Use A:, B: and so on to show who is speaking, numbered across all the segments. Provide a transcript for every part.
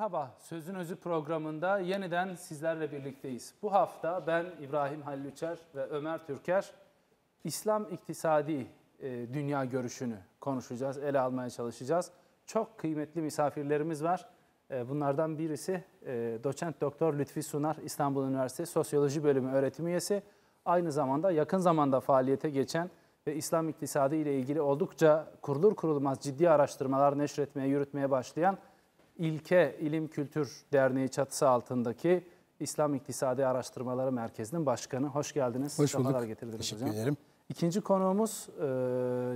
A: Merhaba, Sözün Özü programında yeniden sizlerle birlikteyiz. Bu hafta ben İbrahim Halil Üçer ve Ömer Türker, İslam iktisadi e, dünya görüşünü konuşacağız, ele almaya çalışacağız. Çok kıymetli misafirlerimiz var. E, bunlardan birisi e, doçent doktor Lütfi Sunar, İstanbul Üniversitesi Sosyoloji Bölümü öğretim üyesi. Aynı zamanda yakın zamanda faaliyete geçen ve İslam iktisadı ile ilgili oldukça kurulur kurulmaz ciddi araştırmalar neşretmeye, yürütmeye başlayan İlke İlim Kültür Derneği çatısı altındaki İslam İktisadi Araştırmaları Merkezi'nin başkanı. Hoş geldiniz. Hoş bulduk. Samalar getirdiniz Teşekkür hocam. ederim. İkinci konuğumuz e,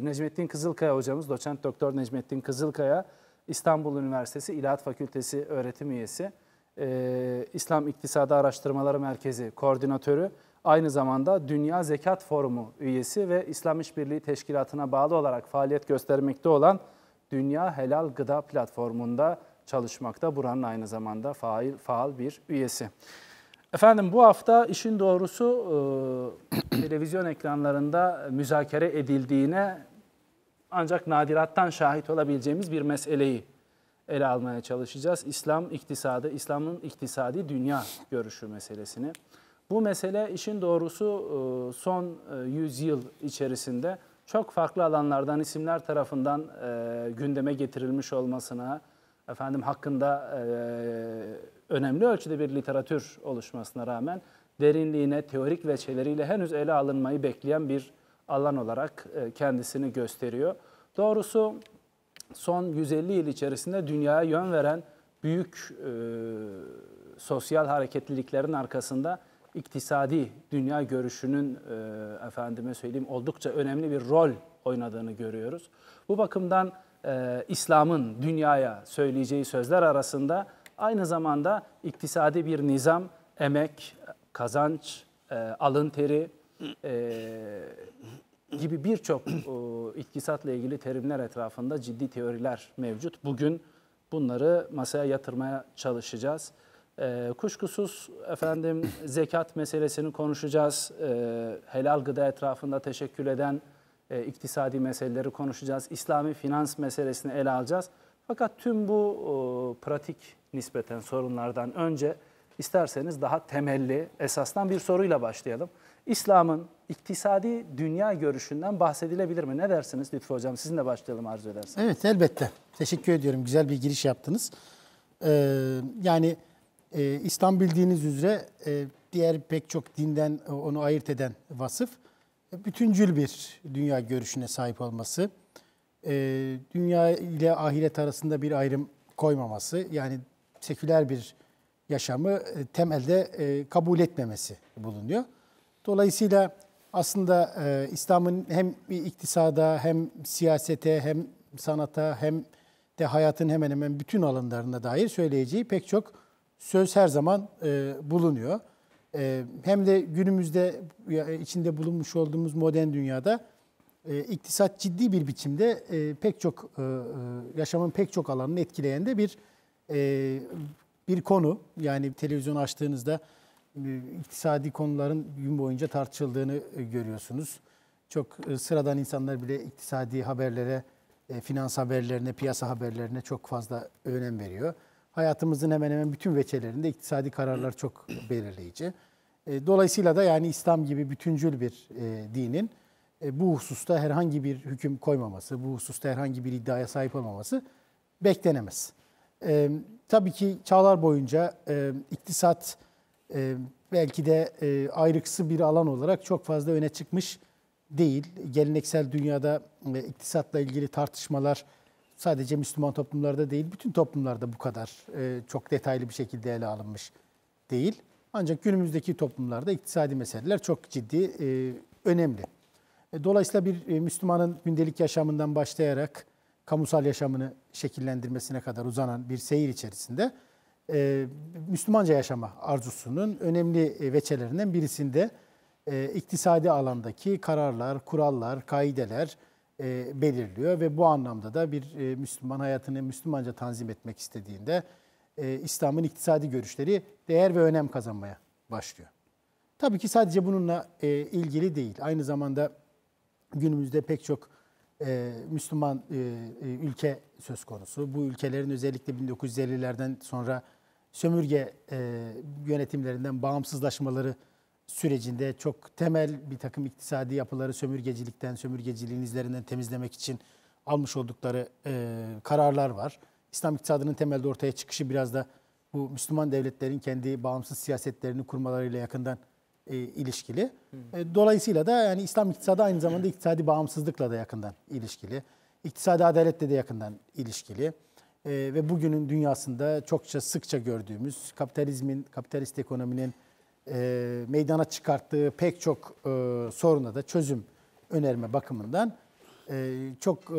A: Necmettin Kızılkaya hocamız, doçent doktor Necmettin Kızılkaya. İstanbul Üniversitesi İlahat Fakültesi öğretim üyesi. E, İslam İktisadi Araştırmaları Merkezi koordinatörü. Aynı zamanda Dünya Zekat Forumu üyesi ve İslam İşbirliği Teşkilatı'na bağlı olarak faaliyet göstermekte olan Dünya Helal Gıda Platformu'nda çalışmakta. Buranın aynı zamanda faal, faal bir üyesi. Efendim bu hafta işin doğrusu e, televizyon ekranlarında müzakere edildiğine ancak nadirattan şahit olabileceğimiz bir meseleyi ele almaya çalışacağız. İslam iktisadı, İslam'ın iktisadi dünya görüşü meselesini. Bu mesele işin doğrusu e, son 100 e, yıl içerisinde çok farklı alanlardan isimler tarafından gündeme getirilmiş olmasına, efendim hakkında e, önemli ölçüde bir literatür oluşmasına rağmen derinliğine, teorik veçeleriyle henüz ele alınmayı bekleyen bir alan olarak e, kendisini gösteriyor. Doğrusu son 150 yıl içerisinde dünyaya yön veren büyük e, sosyal hareketliliklerin arkasında iktisadi dünya görüşünün e, efendime söyleyeyim oldukça önemli bir rol oynadığını görüyoruz. Bu bakımdan e, İslam'ın dünyaya söyleyeceği sözler arasında aynı zamanda iktisadi bir nizam, emek, kazanç, e, alın teri e, gibi birçok e, iktisatla ilgili terimler etrafında ciddi teoriler mevcut. Bugün bunları masaya yatırmaya çalışacağız. E, kuşkusuz efendim zekat meselesini konuşacağız. E, helal gıda etrafında teşekkür eden e, iktisadi meseleleri konuşacağız, İslami finans meselesini ele alacağız. Fakat tüm bu e, pratik nispeten sorunlardan önce isterseniz daha temelli esasdan bir soruyla başlayalım. İslam'ın iktisadi dünya görüşünden bahsedilebilir mi? Ne dersiniz Lütfü Hocam? Sizinle başlayalım arzu ederseniz.
B: Evet elbette. Teşekkür ediyorum. Güzel bir giriş yaptınız. Ee, yani e, İslam bildiğiniz üzere e, diğer pek çok dinden onu ayırt eden vasıf bütüncül bir dünya görüşüne sahip olması, e, dünya ile ahiret arasında bir ayrım koymaması, yani seküler bir yaşamı e, temelde e, kabul etmemesi bulunuyor. Dolayısıyla aslında İslam'ın hem iktisada hem siyasete hem sanata hem de hayatın hemen hemen bütün alanlarına dair söyleyeceği pek çok söz her zaman bulunuyor. Ee, hem de günümüzde içinde bulunmuş olduğumuz modern dünyada e, iktisat ciddi bir biçimde e, pek çok e, yaşamın pek çok alanını etkileyen de bir bir konu. Yani televizyon açtığınızda iktisadi konuların gün boyunca tartışıldığını görüyorsunuz. Çok sıradan insanlar bile iktisadi haberlere, finans haberlerine, piyasa haberlerine çok fazla önem veriyor hayatımızın hemen hemen bütün veçelerinde iktisadi kararlar çok belirleyici. E, dolayısıyla da yani İslam gibi bütüncül bir e, dinin e, bu hususta herhangi bir hüküm koymaması, bu hususta herhangi bir iddiaya sahip olmaması beklenemez. Tabii ki çağlar boyunca iktisat belki de ayrıksı bir alan olarak çok fazla öne çıkmış değil. Geleneksel dünyada iktisatla ilgili tartışmalar sadece Müslüman toplumlarda değil, bütün toplumlarda bu kadar e, çok detaylı bir şekilde ele alınmış değil. Ancak günümüzdeki toplumlarda iktisadi meseleler çok ciddi, e, önemli. E, dolayısıyla bir e, Müslümanın gündelik yaşamından başlayarak kamusal yaşamını şekillendirmesine kadar uzanan bir seyir içerisinde e, Müslümanca yaşama arzusunun önemli e, veçelerinden birisinde e, iktisadi alandaki kararlar, kurallar, kaideler, e, belirliyor ve bu anlamda da bir e, Müslüman hayatını Müslümanca tanzim etmek istediğinde e, İslam'ın iktisadi görüşleri değer ve önem kazanmaya başlıyor. Tabii ki sadece bununla e, ilgili değil. Aynı zamanda günümüzde pek çok e, Müslüman e, e ülke söz konusu. Bu ülkelerin özellikle 1950'lerden sonra sömürge e, yönetimlerinden bağımsızlaşmaları sürecinde çok temel bir takım iktisadi yapıları sömürgecilikten, sömürgeciliğin izlerinden temizlemek için almış oldukları e, kararlar var. İslam iktisadının temelde ortaya çıkışı biraz da bu Müslüman devletlerin kendi bağımsız siyasetlerini kurmalarıyla yakından e, ilişkili. E, dolayısıyla da yani İslam iktisadı aynı zamanda iktisadi bağımsızlıkla da yakından ilişkili. İktisadi adaletle de yakından ilişkili. E, ve bugünün dünyasında çokça sıkça gördüğümüz kapitalizmin, kapitalist ekonominin e, meydana çıkarttığı pek çok e, soruna da çözüm önerme bakımından e, çok e,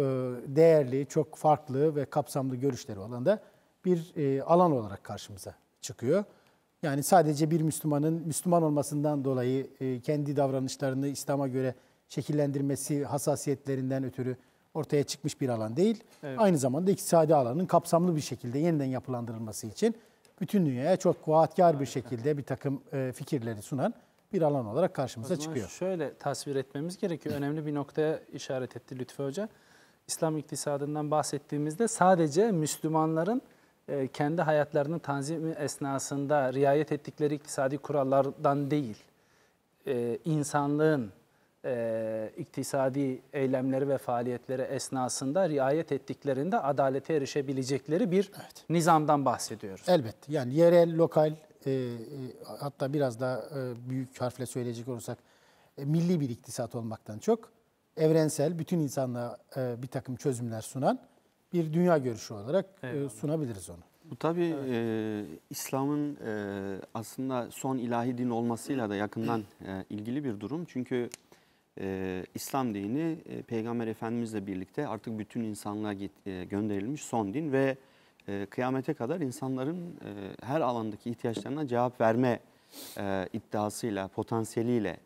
B: değerli, çok farklı ve kapsamlı görüşleri olan da bir e, alan olarak karşımıza çıkıyor. Yani sadece bir Müslümanın Müslüman olmasından dolayı e, kendi davranışlarını İslam'a göre şekillendirmesi hassasiyetlerinden ötürü ortaya çıkmış bir alan değil. Evet. Aynı zamanda iktisadi alanın kapsamlı bir şekilde yeniden yapılandırılması için bütün dünyaya çok kuatkar bir şekilde bir takım e, fikirleri sunan bir alan olarak karşımıza çıkıyor.
A: Şöyle tasvir etmemiz gerekiyor. Önemli bir noktaya işaret etti Lütfü Hoca. İslam iktisadından bahsettiğimizde sadece Müslümanların e, kendi hayatlarının tanzimi esnasında riayet ettikleri iktisadi kurallardan değil, e, insanlığın e, iktisadi eylemleri ve faaliyetleri esnasında riayet ettiklerinde adalete erişebilecekleri bir evet. nizamdan bahsediyoruz. Elbette.
B: Yani yerel, lokal e, e, hatta biraz daha e, büyük harfle söyleyecek olursak e, milli bir iktisat olmaktan çok evrensel, bütün insanlığa e, bir takım çözümler sunan bir dünya görüşü olarak e, sunabiliriz onu.
C: Bu tabi evet. e, İslam'ın e, aslında son ilahi din olmasıyla da yakından e, ilgili bir durum. Çünkü e, İslam dini e, Peygamber Efendimizle birlikte artık bütün insanlığa git, e, gönderilmiş son din ve e, kıyamete kadar insanların e, her alandaki ihtiyaçlarına cevap verme e, iddiasıyla, potansiyeliyle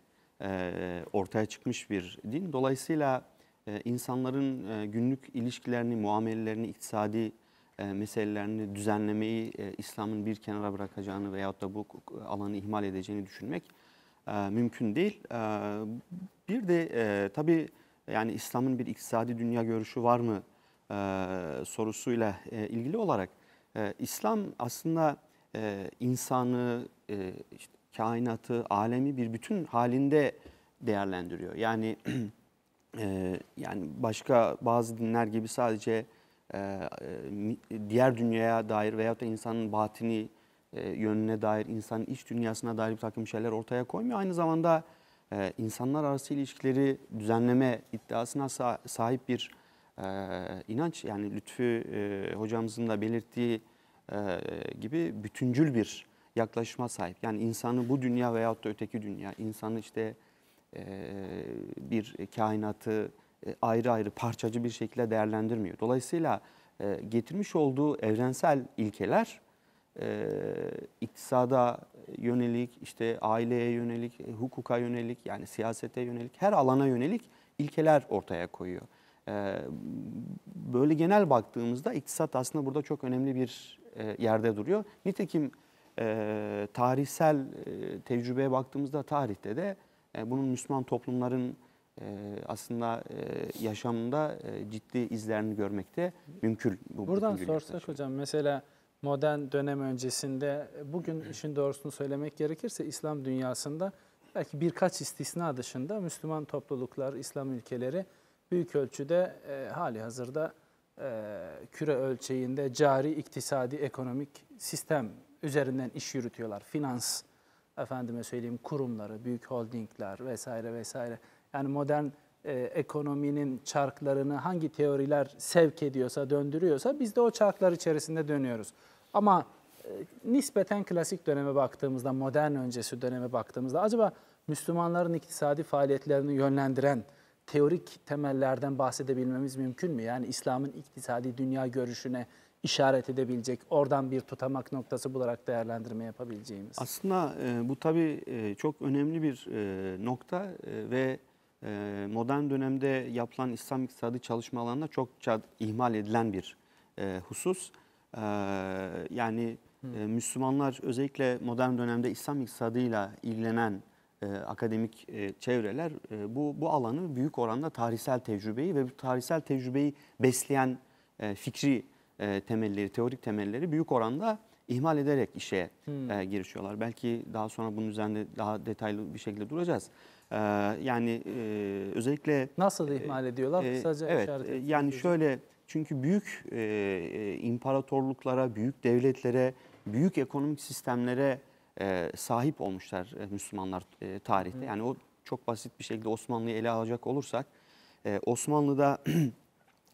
C: e, ortaya çıkmış bir din. Dolayısıyla e, insanların e, günlük ilişkilerini, muamelelerini, iktisadi e, meselelerini düzenlemeyi e, İslam'ın bir kenara bırakacağını veyahut da bu e, alanı ihmal edeceğini düşünmek e, mümkün değil. E, bir de e, tabii yani İslam'ın bir iktisadi dünya görüşü var mı e, sorusuyla e, ilgili olarak e, İslam aslında e, insanı, e, işte, kainatı, alemi bir bütün halinde değerlendiriyor. Yani e, yani başka bazı dinler gibi sadece e, e, diğer dünyaya dair veyahut da insanın batini e, yönüne dair, insanın iç dünyasına dair bir takım şeyler ortaya koymuyor. Aynı zamanda e, insanlar arası ilişkileri düzenleme iddiasına sahip bir e, inanç. Yani Lütfü e, hocamızın da belirttiği e, gibi bütüncül bir yaklaşıma sahip. Yani insanı bu dünya veyahut da öteki dünya, insanı işte bir kainatı ayrı ayrı parçacı bir şekilde değerlendirmiyor. Dolayısıyla getirmiş olduğu evrensel ilkeler e, iktisada yönelik, işte aileye yönelik, e, hukuka yönelik, yani siyasete yönelik, her alana yönelik ilkeler ortaya koyuyor. E, böyle genel baktığımızda iktisat aslında burada çok önemli bir e, yerde duruyor. Nitekim e, tarihsel e, tecrübeye baktığımızda tarihte de e, bunun Müslüman toplumların e, aslında e, yaşamında e, ciddi izlerini görmekte mümkün.
A: Bu Buradan sorsak hocam mesela modern dönem öncesinde e, bugün işin doğrusunu söylemek gerekirse İslam dünyasında belki birkaç istisna dışında Müslüman topluluklar, İslam ülkeleri büyük ölçüde e, hali hazırda e, küre ölçeğinde cari iktisadi ekonomik sistem üzerinden iş yürütüyorlar. Finans, efendime söyleyeyim kurumları, büyük holdingler vesaire vesaire. Yani modern e, ekonominin çarklarını hangi teoriler sevk ediyorsa, döndürüyorsa biz de o çarklar içerisinde dönüyoruz. Ama e, nispeten klasik döneme baktığımızda, modern öncesi döneme baktığımızda acaba Müslümanların iktisadi faaliyetlerini yönlendiren teorik temellerden bahsedebilmemiz mümkün mü? Yani İslam'ın iktisadi dünya görüşüne işaret edebilecek, oradan bir tutamak noktası bularak değerlendirme yapabileceğimiz.
C: Aslında e, bu tabii e, çok önemli bir e, nokta e, ve ee, modern dönemde yapılan İslam iktisadi çalışma alanında çok ihmal edilen bir e, husus. Ee, yani e, Müslümanlar özellikle modern dönemde İslam iktisadıyla ilgilenen e, akademik çevreler bu, bu alanı büyük oranda tarihsel tecrübeyi ve bu tarihsel tecrübeyi besleyen fikri temelleri, teorik temelleri büyük oranda ihmal ederek işe hmm. e, girişiyorlar. Belki daha sonra bunun üzerinde daha detaylı bir şekilde duracağız. Ee, yani e, özellikle... Nasıl e, ihmal ediyorlar? E, Sadece evet, e, Yani şöyle çünkü büyük e, e, imparatorluklara, büyük devletlere, büyük ekonomik sistemlere e, sahip olmuşlar e, Müslümanlar e, tarihte. Hı. Yani o çok basit bir şekilde Osmanlı'yı ele alacak olursak e, Osmanlı'da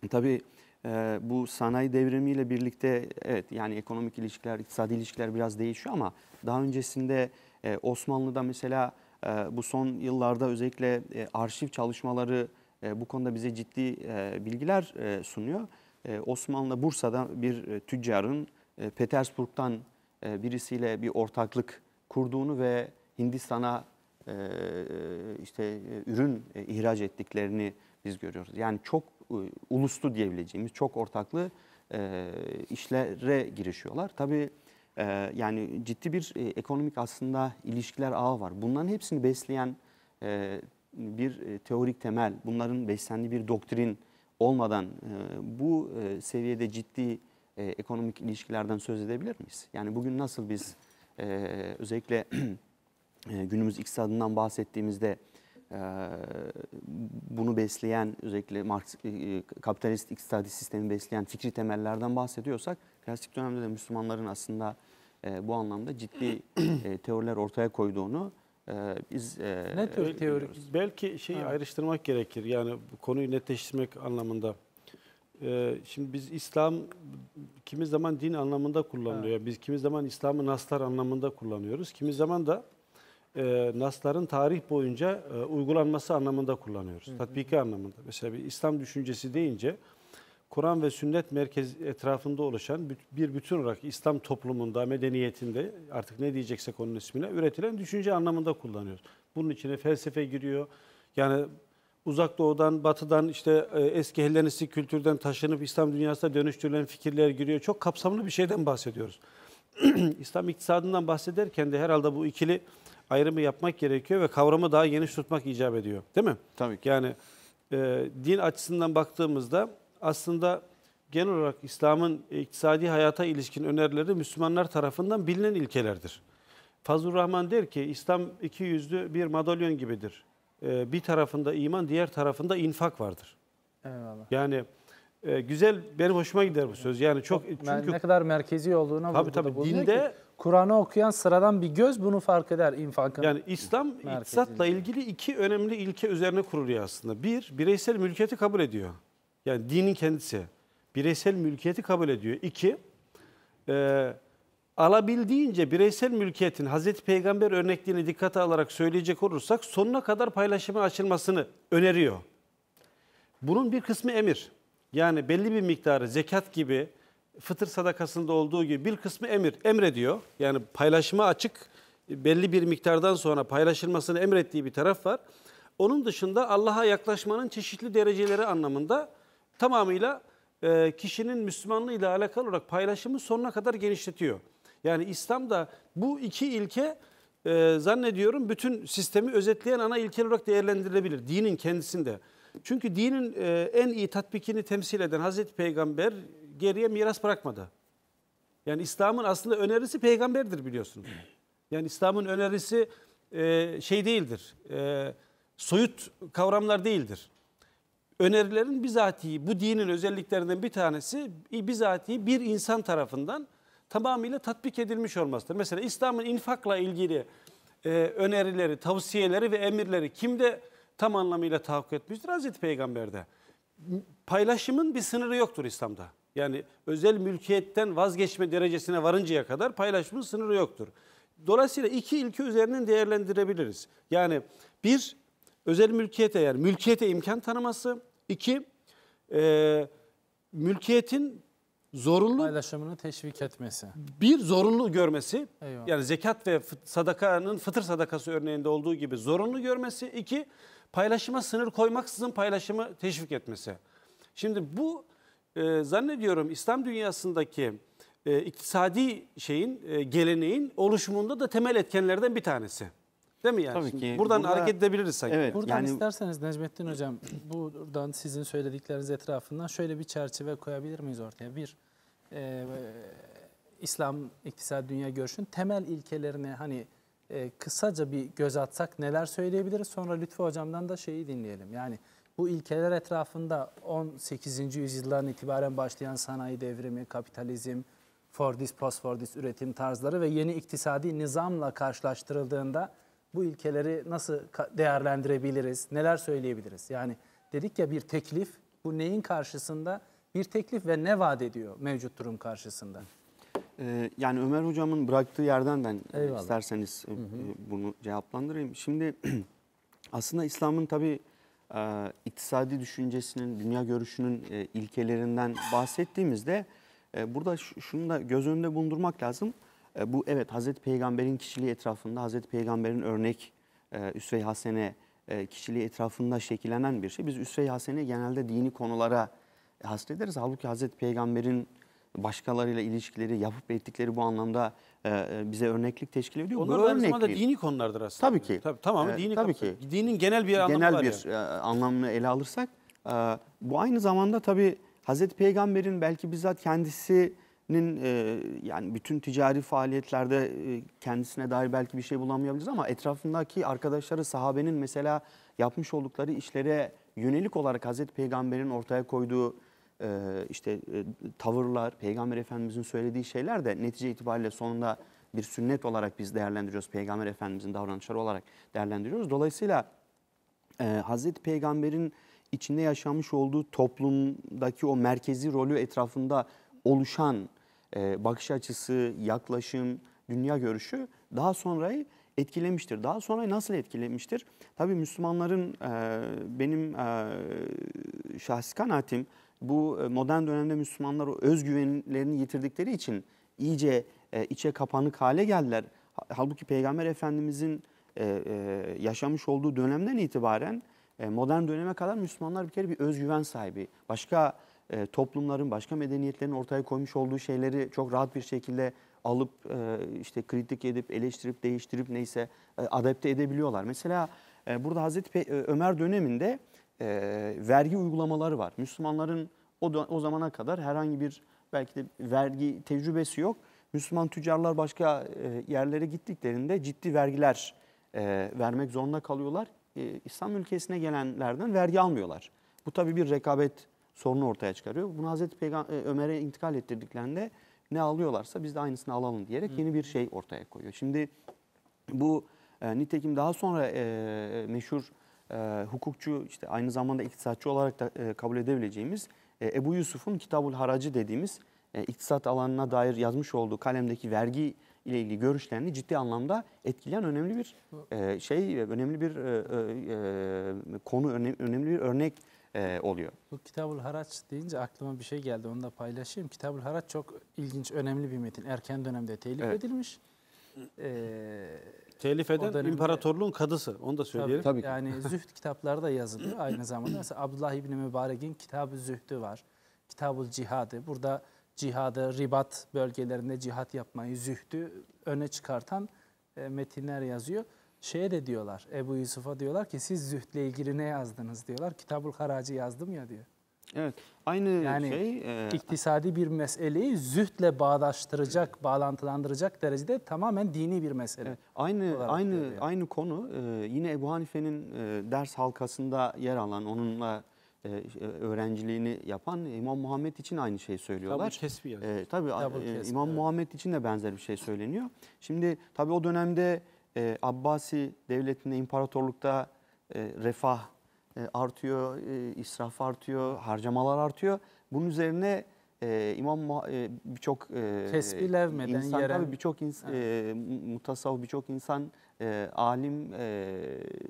C: tabii e, bu sanayi devrimiyle birlikte evet yani ekonomik ilişkiler, iktisadi ilişkiler biraz değişiyor ama daha öncesinde e, Osmanlı'da mesela ee, bu son yıllarda özellikle e, arşiv çalışmaları e, bu konuda bize ciddi e, bilgiler sunuyor. Osmanlı Bursa'da bir tüccarın Petersburg'dan birisiyle bir ortaklık kurduğunu ve Hindistan'a işte ürün ihraç ettiklerini biz görüyoruz. Yani çok uluslu diyebileceğimiz çok ortaklı işlere girişiyorlar. Tabii e, yani ciddi bir e, ekonomik aslında ilişkiler ağı var. Bunların hepsini besleyen e, bir e, teorik temel, bunların beslendiği bir doktrin olmadan e, bu e, seviyede ciddi e, ekonomik ilişkilerden söz edebilir miyiz? Yani bugün nasıl biz e, özellikle e, günümüz iktisadından bahsettiğimizde ee, bunu besleyen özellikle Marx, e, e, kapitalist iktisadi sistemi besleyen fikri temellerden bahsediyorsak klasik dönemde de Müslümanların aslında e, bu anlamda ciddi teoriler ortaya koyduğunu biz ne tür teori?
D: Belki şeyi ha. ayrıştırmak gerekir. Yani bu konuyu netleştirmek anlamında. Ee, şimdi biz İslam kimi zaman din anlamında kullanılıyor. Ha. Biz kimi zaman İslam'ı naslar anlamında kullanıyoruz. Kimi zaman da e, nasların tarih boyunca e, uygulanması anlamında kullanıyoruz. Hı hı. Tatbiki anlamında. Mesela bir İslam düşüncesi deyince Kur'an ve sünnet merkez etrafında oluşan bir bütün olarak İslam toplumunda, medeniyetinde artık ne diyeceksek onun ismine üretilen düşünce anlamında kullanıyoruz. Bunun içine felsefe giriyor. Yani uzak doğudan, batıdan işte e, eski Hellenistik kültürden taşınıp İslam dünyasına dönüştürülen fikirler giriyor. Çok kapsamlı bir şeyden bahsediyoruz. İslam iktisadından bahsederken de herhalde bu ikili ayrımı yapmak gerekiyor ve kavramı daha geniş tutmak icap ediyor. Değil mi? Tabii ki. Yani e, din açısından baktığımızda aslında genel olarak İslam'ın iktisadi hayata ilişkin önerileri Müslümanlar tarafından bilinen ilkelerdir. Fazıl Rahman der ki İslam iki yüzlü bir madalyon gibidir. E, bir tarafında iman, diğer tarafında infak vardır. Eyvallah. Yani e, güzel, benim hoşuma gider bu söz.
A: Yani çok çünkü ne kadar merkezi olduğuna tabii, tabii, dinde ki. Kur'an'ı okuyan sıradan bir göz bunu fark eder infakın. Yani İslam merkezinde. iktisatla ilgili iki önemli ilke üzerine kuruluyor
D: aslında. Bir, bireysel mülkiyeti kabul ediyor. Yani dinin kendisi. Bireysel mülkiyeti kabul ediyor. İki, e, alabildiğince bireysel mülkiyetin Hazreti Peygamber örnekliğini dikkate alarak söyleyecek olursak sonuna kadar paylaşıma açılmasını öneriyor. Bunun bir kısmı emir. Yani belli bir miktarı zekat gibi fıtır sadakasında olduğu gibi bir kısmı emir, emrediyor. Yani paylaşıma açık belli bir miktardan sonra paylaşılmasını emrettiği bir taraf var. Onun dışında Allah'a yaklaşmanın çeşitli dereceleri anlamında tamamıyla e, kişinin Müslümanlığı ile alakalı olarak paylaşımı sonuna kadar genişletiyor. Yani İslam'da bu iki ilke e, zannediyorum bütün sistemi özetleyen ana ilkel olarak değerlendirilebilir. Dinin kendisinde. Çünkü dinin e, en iyi tatbikini temsil eden Hazreti Peygamber geriye miras bırakmadı. Yani İslam'ın aslında önerisi peygamberdir biliyorsunuz. Yani İslam'ın önerisi e, şey değildir. E, soyut kavramlar değildir. Önerilerin bizatihi bu dinin özelliklerinden bir tanesi bizatihi bir insan tarafından tamamıyla tatbik edilmiş olmasıdır. Mesela İslam'ın infakla ilgili e, önerileri, tavsiyeleri ve emirleri kimde tam anlamıyla tahakkuk etmiştir? Hazreti Peygamber'de. Paylaşımın bir sınırı yoktur İslam'da. Yani özel mülkiyetten vazgeçme derecesine varıncaya kadar paylaşımın sınırı yoktur. Dolayısıyla iki ilke üzerinden değerlendirebiliriz. Yani bir, özel mülkiyete yani mülkiyete imkan tanıması. İki, e, mülkiyetin zorunlu paylaşımını teşvik etmesi. Bir zorunlu görmesi. Eyvallah. Yani zekat ve sadakanın fıtır sadakası örneğinde olduğu gibi zorunlu görmesi. iki paylaşıma sınır koymaksızın paylaşımı teşvik etmesi. Şimdi bu e, zannediyorum İslam dünyasındaki e, iktisadi şeyin, e, geleneğin oluşumunda da temel etkenlerden bir tanesi.
A: Değil mi yani? Tabii ki. Buradan Burada, hareket edebiliriz sanki. Evet, buradan yani... isterseniz Necmettin Hocam, buradan sizin söyledikleriniz etrafından şöyle bir çerçeve koyabilir miyiz ortaya? Bir, e, İslam iktisat dünya görüşünün temel ilkelerini hani e, kısaca bir göz atsak neler söyleyebiliriz? Sonra Lütfü Hocam'dan da şeyi dinleyelim. Yani bu ilkeler etrafında 18. yüzyıldan itibaren başlayan sanayi devrimi, kapitalizm, Fordist, post-Fordist üretim tarzları ve yeni iktisadi nizamla karşılaştırıldığında bu ilkeleri nasıl değerlendirebiliriz, neler söyleyebiliriz? Yani dedik ya bir teklif, bu neyin karşısında bir teklif ve ne vaat ediyor mevcut durum karşısında?
C: Ee, yani Ömer Hocam'ın bıraktığı yerden ben e, Eyvallah. isterseniz e, hı hı. bunu cevaplandırayım. Şimdi aslında İslam'ın tabii e, iktisadi düşüncesinin, dünya görüşünün e, ilkelerinden bahsettiğimizde e, burada şunu da göz önünde bulundurmak lazım. E, bu evet Hazreti Peygamber'in kişiliği etrafında, Hazreti Peygamber'in örnek e, Üsve-i Hasene e, kişiliği etrafında şekillenen bir şey. Biz Üsve-i Hasene'yi genelde dini konulara e, hasrederiz. Halbuki Hazreti Peygamber'in başkalarıyla ilişkileri, yapıp ettikleri bu anlamda e, e, bize örneklik teşkil ediyor. Onlar Bu da da dini konulardır aslında. Tabii ki. Tabii, tamamı ee, dini tabii kapsam. ki. Dinin genel bir anlamı genel var. bir yani. E, anlamını ele alırsak bu aynı zamanda tabii Hazreti Peygamber'in belki bizzat kendisinin yani bütün ticari faaliyetlerde kendisine dair belki bir şey bulamayabiliriz ama etrafındaki arkadaşları sahabenin mesela yapmış oldukları işlere yönelik olarak Hazreti Peygamber'in ortaya koyduğu e, işte e, tavırlar, Peygamber Efendimizin söylediği şeyler de netice itibariyle sonunda bir sünnet olarak biz değerlendiriyoruz. Peygamber Efendimizin davranışları olarak değerlendiriyoruz. Dolayısıyla e, Hazreti Peygamber'in içinde yaşamış olduğu toplumdaki o merkezi rolü etrafında oluşan bakış açısı, yaklaşım, dünya görüşü daha sonrayı etkilemiştir. Daha sonrayı nasıl etkilemiştir? Tabii Müslümanların benim e, şahsi kanaatim bu e, modern dönemde Müslümanlar özgüvenlerini yitirdikleri için iyice e, içe kapanık hale geldiler. Halbuki Peygamber Efendimizin e, yaşamış olduğu dönemden itibaren modern döneme kadar Müslümanlar bir kere bir özgüven sahibi. Başka toplumların, başka medeniyetlerin ortaya koymuş olduğu şeyleri çok rahat bir şekilde alıp işte kritik edip, eleştirip, değiştirip neyse adapte edebiliyorlar. Mesela burada Hazreti Ömer döneminde e, vergi uygulamaları var. Müslümanların o, o zamana kadar herhangi bir belki de vergi tecrübesi yok. Müslüman tüccarlar başka e, yerlere gittiklerinde ciddi vergiler e, vermek zorunda kalıyorlar. E, İslam ülkesine gelenlerden vergi almıyorlar. Bu tabi bir rekabet sorunu ortaya çıkarıyor. Bunu Hazreti Peygamber Ömer'e intikal ettirdiklerinde ne alıyorlarsa biz de aynısını alalım diyerek yeni bir şey ortaya koyuyor. Şimdi bu e, nitekim daha sonra e, meşhur e, hukukçu işte aynı zamanda iktisatçı olarak da e, kabul edebileceğimiz e, Ebu Yusuf'un Kitabul Haracı dediğimiz e, iktisat alanına dair yazmış olduğu kalemdeki vergi ile ilgili görüşlerini ciddi anlamda etkileyen önemli bir e, şey, önemli bir e, e, e konu, önemli bir örnek e, oluyor.
A: Bu Kitabul Haraç deyince aklıma bir şey geldi, onu da paylaşayım. Kitabul Haraç çok ilginç, önemli bir metin. Erken dönemde telif evet. edilmiş. Ee, telif eden dönemde, imparatorluğun kadısı. Onu da söyleyelim. Tabii, tabii yani zühd kitaplarda yazılıyor aynı zamanda. Mesela Abdullah İbni Mübarek'in kitabı ı Zühdü var. Kitab-ı Cihadı. Burada cihadı, ribat bölgelerinde cihat yapmayı, zühdü öne çıkartan e, metinler yazıyor. Şeye de diyorlar, Ebu Yusuf'a diyorlar ki siz zühdle ilgili ne yazdınız diyorlar. Kitabul Haracı yazdım ya diyor. Evet. Aynı yani şey. E... iktisadi bir meseleyi zühtle bağdaştıracak, bağlantılandıracak derecede tamamen dini bir mesele. Evet.
C: Aynı aynı görüyor. aynı konu e, yine Ebu Hanife'nin e, ders halkasında yer alan onunla e, e, öğrenciliğini yapan İmam Muhammed için aynı şeyi söylüyorlar. E, tabii kesbi yazıyor. Ee, tabii Double kesbi, İmam evet. Muhammed için de benzer bir şey söyleniyor. Şimdi tabii o dönemde e, Abbasi devletinde imparatorlukta e, refah e, artıyor, e, israf artıyor, harcamalar artıyor. Bunun üzerine e, imam birçok e, levmeden insan, yere tabii birçok insan evet. e, birçok insan alim e,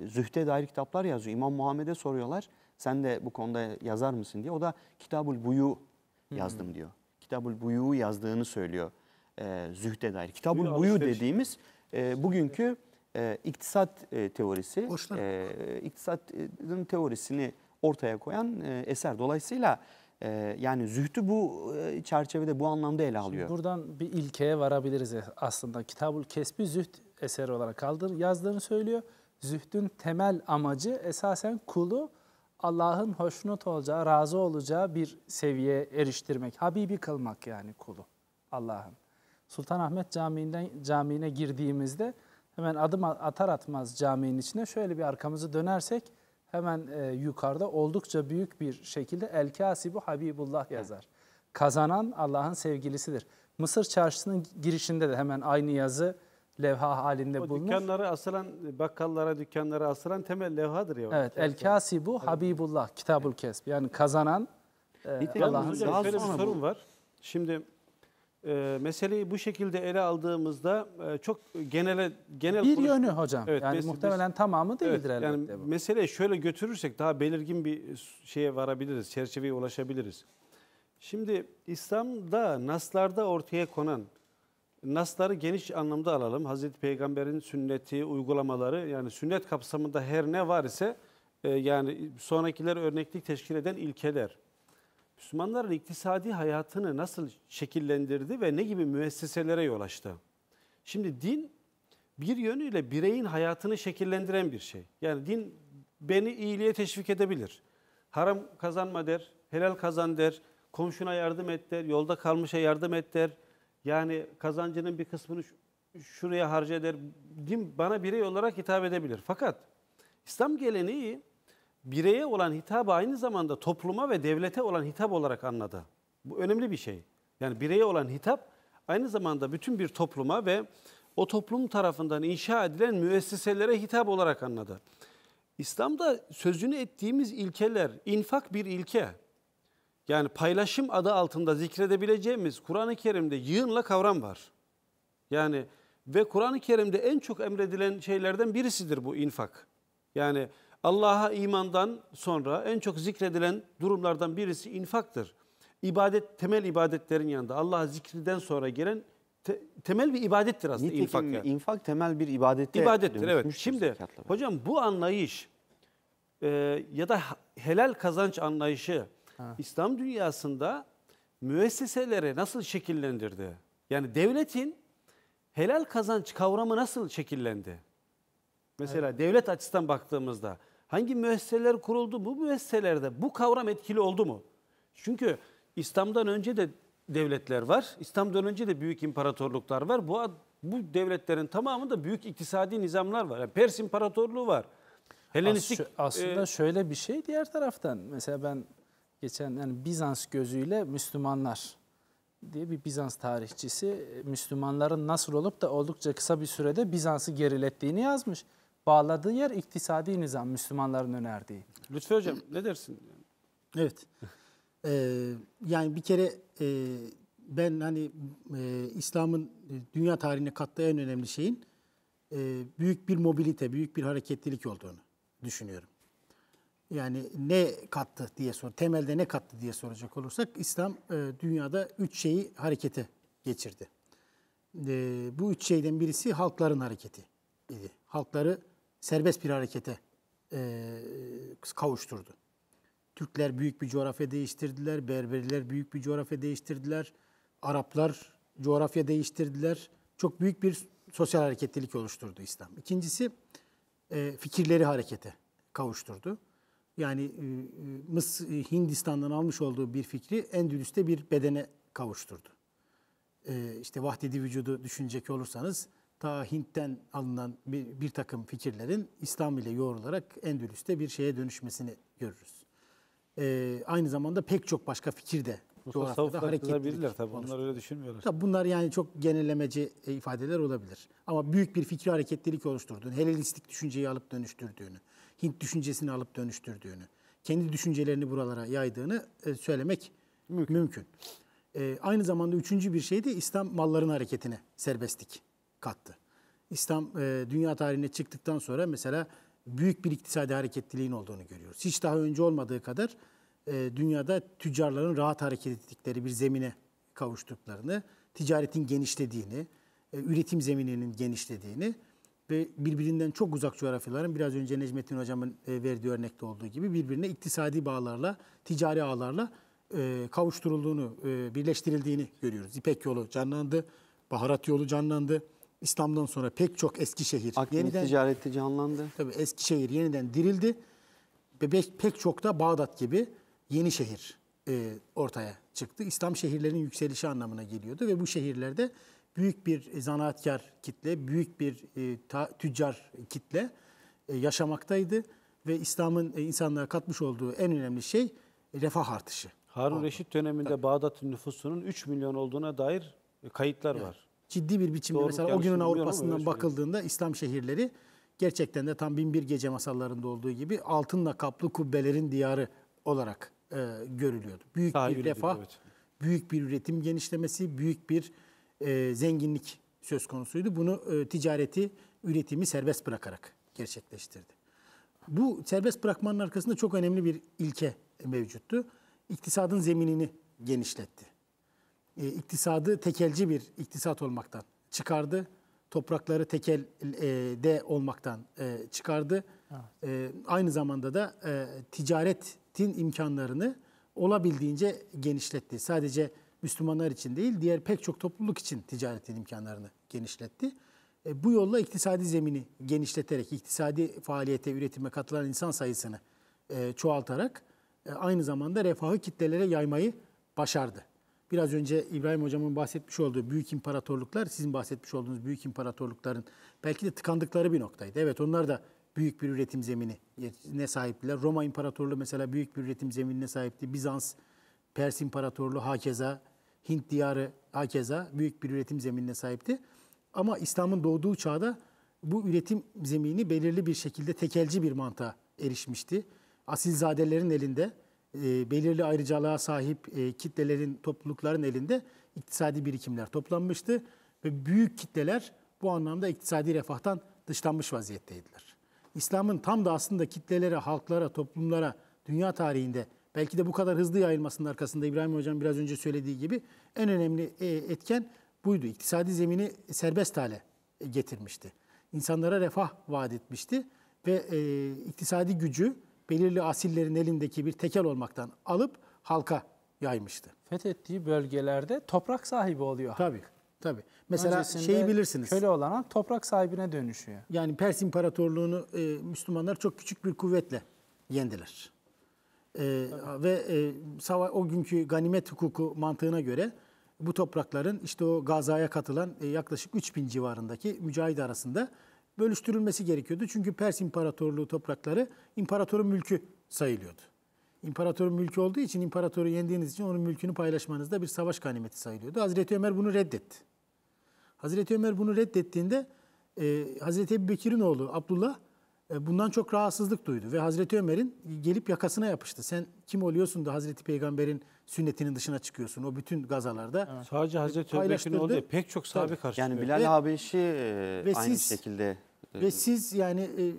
C: zühte dair kitaplar yazıyor. İmam Muhammed'e soruyorlar. Sen de bu konuda yazar mısın diye. O da Kitabul Buyu yazdım hmm. diyor. Kitabul Buyu yazdığını söylüyor. E, zühte dair. Kitabul Buyu, dediğimiz e, bugünkü e, iktisat e, teorisi, Boşlar. e, iktisadın teorisini ortaya koyan e, eser. Dolayısıyla e, yani zühtü bu e, çerçevede bu
A: anlamda ele alıyor. Şimdi buradan bir ilkeye varabiliriz e, aslında. Kitabul Kesbi züht eseri olarak kaldır, yazdığını söylüyor. Zühdün temel amacı esasen kulu Allah'ın hoşnut olacağı, razı olacağı bir seviyeye eriştirmek. Habibi kılmak yani kulu Allah'ın. Sultanahmet Camii'nden camiine girdiğimizde hemen adım atar atmaz caminin içine şöyle bir arkamızı dönersek hemen e, yukarıda oldukça büyük bir şekilde El Kasibu Habibullah yazar. Kazanan Allah'ın sevgilisidir. Mısır çarşısının girişinde de hemen aynı yazı levha halinde o bulunur. Dükkanlara
D: asılan, bakkallara, dükkanları asılan temel levhadır ya. Evet, El
A: Kasibu evet. Habibullah, Kitabul evet. Kesb. Yani kazanan e, Allah'ın Daha sonra bir sorun
D: var. Şimdi e, meseleyi bu şekilde ele aldığımızda e, çok genele genel
A: bir konuş- yönü hocam. Evet, yani mes- muhtemelen mes- tamamı değildir evet,
D: elbette yani bu. Meseleyi şöyle götürürsek daha belirgin bir şeye varabiliriz, çerçeveye ulaşabiliriz.
A: Şimdi İslam'da
D: naslarda ortaya konan nasları geniş anlamda alalım. Hazreti Peygamber'in sünneti, uygulamaları yani sünnet kapsamında her ne var ise e, yani sonrakiler örneklik teşkil eden ilkeler Müslümanların iktisadi hayatını nasıl şekillendirdi ve ne gibi müesseselere yol açtı? Şimdi din bir yönüyle bireyin hayatını şekillendiren bir şey. Yani din beni iyiliğe teşvik edebilir. Haram kazanma der, helal kazan der, komşuna yardım et der, yolda kalmışa yardım et der. Yani kazancının bir kısmını şuraya harca eder. Din bana birey olarak hitap edebilir. Fakat İslam geleneği bireye olan hitabı aynı zamanda topluma ve devlete olan hitap olarak anladı. Bu önemli bir şey. Yani bireye olan hitap aynı zamanda bütün bir topluma ve o toplum tarafından inşa edilen müesseselere hitap olarak anladı. İslam'da sözünü ettiğimiz ilkeler, infak bir ilke. Yani paylaşım adı altında zikredebileceğimiz Kur'an-ı Kerim'de yığınla kavram var. Yani ve Kur'an-ı Kerim'de en çok emredilen şeylerden birisidir bu infak. Yani Allah'a imandan sonra en çok zikredilen durumlardan birisi infaktır. İbadet, temel ibadetlerin yanında Allah'a zikriden sonra gelen te, temel bir ibadettir aslında Nitekim, infak. Yani. İnfak temel bir ibadette
C: ibadettir. Evet.
D: Şimdi hocam bu anlayış e, ya da helal kazanç anlayışı ha. İslam dünyasında müesseselere nasıl şekillendirdi? Yani devletin helal kazanç kavramı nasıl şekillendi? Mesela evet. devlet açısından baktığımızda Hangi müesseseler kuruldu? Bu müesseselerde bu kavram etkili oldu mu? Çünkü İslam'dan önce de devletler var. İslam'dan önce de büyük imparatorluklar var. Bu bu devletlerin tamamında büyük iktisadi nizamlar var. Yani Pers İmparatorluğu var. Helenistik As aslında e,
A: şöyle bir şey diğer taraftan. Mesela ben geçen yani Bizans gözüyle Müslümanlar diye bir Bizans tarihçisi e, Müslümanların nasıl olup da oldukça kısa bir sürede Bizans'ı gerilettiğini yazmış bağladığı yer iktisadi nizam Müslümanların önerdiği. Lütfü Hocam ne dersin? Evet. Ee, yani bir kere e, ben
B: hani e, İslam'ın dünya tarihine kattığı en önemli şeyin e, büyük bir mobilite, büyük bir hareketlilik olduğunu düşünüyorum. Yani ne kattı diye sor, temelde ne kattı diye soracak olursak İslam e, dünyada üç şeyi harekete geçirdi. E, bu üç şeyden birisi halkların hareketi idi. Halkları serbest bir harekete e, kavuşturdu. Türkler büyük bir coğrafya değiştirdiler, Berberiler büyük bir coğrafya değiştirdiler, Araplar coğrafya değiştirdiler. Çok büyük bir sosyal hareketlilik oluşturdu İslam. İkincisi e, fikirleri harekete kavuşturdu. Yani e, e Mıs e, Hindistan'dan almış olduğu bir fikri Endülüs'te bir bedene kavuşturdu. E, işte vahdedi vücudu düşünecek olursanız ta Hint'ten alınan bir, bir takım fikirlerin İslam ile yoğrularak Endülüs'te bir şeye dönüşmesini görürüz. Ee, aynı zamanda pek çok başka fikir de coğrafyada hareketlidir. Onlar
D: öyle düşünmüyorlar. Tabii
B: bunlar yani çok genellemeci e, ifadeler olabilir. Ama büyük bir fikri hareketlilik oluşturduğunu, Helenistik düşünceyi alıp dönüştürdüğünü, Hint düşüncesini alıp dönüştürdüğünü, kendi düşüncelerini buralara yaydığını e, söylemek mümkün. mümkün. Ee, aynı zamanda üçüncü bir şey de İslam malların hareketine serbestlik kattı. İslam e, dünya tarihine çıktıktan sonra mesela büyük bir iktisadi hareketliliğin olduğunu görüyoruz. Hiç daha önce olmadığı kadar e, dünyada tüccarların rahat hareket ettikleri bir zemine kavuştuklarını, ticaretin genişlediğini, e, üretim zemininin genişlediğini ve birbirinden çok uzak coğrafyaların biraz önce Necmettin Hocam'ın e, verdiği örnekte olduğu gibi birbirine iktisadi bağlarla, ticari ağlarla e, kavuşturulduğunu, e, birleştirildiğini görüyoruz. İpek yolu canlandı, baharat yolu canlandı İslam'dan sonra pek çok Eskişehir Akdeniz yeniden ticareti canlandı. Tabii Eskişehir yeniden dirildi. Ve pek çok da Bağdat gibi yeni şehir e, ortaya çıktı. İslam şehirlerinin yükselişi anlamına geliyordu ve bu şehirlerde büyük bir zanaatkar kitle, büyük bir e, ta, tüccar kitle e, yaşamaktaydı ve İslam'ın e, insanlara katmış olduğu en
D: önemli şey e, refah artışı. Harun oldu. Reşit döneminde Tabii. Bağdat'ın nüfusunun 3 milyon olduğuna dair kayıtlar evet. var
B: ciddi bir biçimde Doğru, mesela o günün Avrupa'sından bakıldığında İslam şehirleri gerçekten de tam binbir gece masallarında olduğu gibi altınla kaplı kubbelerin diyarı olarak e, görülüyordu. Büyük Sahil bir refah, evet. büyük bir üretim genişlemesi, büyük bir e, zenginlik söz konusuydu. Bunu e, ticareti, üretimi serbest bırakarak gerçekleştirdi. Bu serbest bırakmanın arkasında çok önemli bir ilke mevcuttu. İktisadın zeminini genişletti e, iktisadı tekelci bir iktisat olmaktan çıkardı. Toprakları tekelde e, olmaktan e, çıkardı. Evet. E, aynı zamanda da e, ticaretin imkanlarını olabildiğince genişletti. Sadece Müslümanlar için değil, diğer pek çok topluluk için ticaretin imkanlarını genişletti. E, bu yolla iktisadi zemini genişleterek, iktisadi faaliyete, üretime katılan insan sayısını e, çoğaltarak e, aynı zamanda refahı kitlelere yaymayı başardı biraz önce İbrahim Hocam'ın bahsetmiş olduğu büyük imparatorluklar, sizin bahsetmiş olduğunuz büyük imparatorlukların belki de tıkandıkları bir noktaydı. Evet onlar da büyük bir üretim zemini ne sahiptiler. Roma İmparatorluğu mesela büyük bir üretim zeminine sahipti. Bizans, Pers İmparatorluğu hakeza, Hint diyarı hakeza büyük bir üretim zeminine sahipti. Ama İslam'ın doğduğu çağda bu üretim zemini belirli bir şekilde tekelci bir mantığa erişmişti. Asilzadelerin elinde e, belirli ayrıcalığa sahip e, kitlelerin, toplulukların elinde iktisadi birikimler toplanmıştı ve büyük kitleler bu anlamda iktisadi refahtan dışlanmış vaziyetteydiler. İslam'ın tam da aslında kitlelere, halklara, toplumlara dünya tarihinde belki de bu kadar hızlı yayılmasının arkasında İbrahim Hocam biraz önce söylediği gibi en önemli e, etken buydu. İktisadi zemini serbest hale getirmişti. İnsanlara refah vaat etmişti ve e, iktisadi gücü belirli asillerin elindeki bir tekel olmaktan alıp halka yaymıştı. Fethettiği bölgelerde toprak sahibi
A: oluyor. Tabii. Tabii. Mesela Öncesinde şeyi bilirsiniz. Köle olan toprak sahibine dönüşüyor.
B: Yani Pers İmparatorluğunu e, Müslümanlar çok küçük bir kuvvetle yendiler. E, ve e, sava o günkü ganimet hukuku mantığına göre bu toprakların işte o Gaza'ya katılan e, yaklaşık 3000 civarındaki mücahit arasında bölüştürülmesi gerekiyordu. Çünkü Pers İmparatorluğu toprakları imparatorun mülkü sayılıyordu. İmparatorun mülkü olduğu için imparatoru yendiğiniz için onun mülkünü paylaşmanızda bir savaş ganimeti sayılıyordu. Hazreti Ömer bunu reddetti. Hazreti Ömer bunu reddettiğinde e, Hazreti Ebu Bekir'in oğlu Abdullah e, bundan çok rahatsızlık duydu. Ve Hazreti Ömer'in gelip yakasına yapıştı. Sen kim oluyorsun da Hazreti Peygamber'in sünnetinin dışına çıkıyorsun. O bütün gazalarda evet. Sadece Hazreti Ömer'in oğlu
C: değil, pek çok sahabe karşılıyor. Yani Bilal Habeşi e, aynı siz, şekilde ve
B: siz yani e,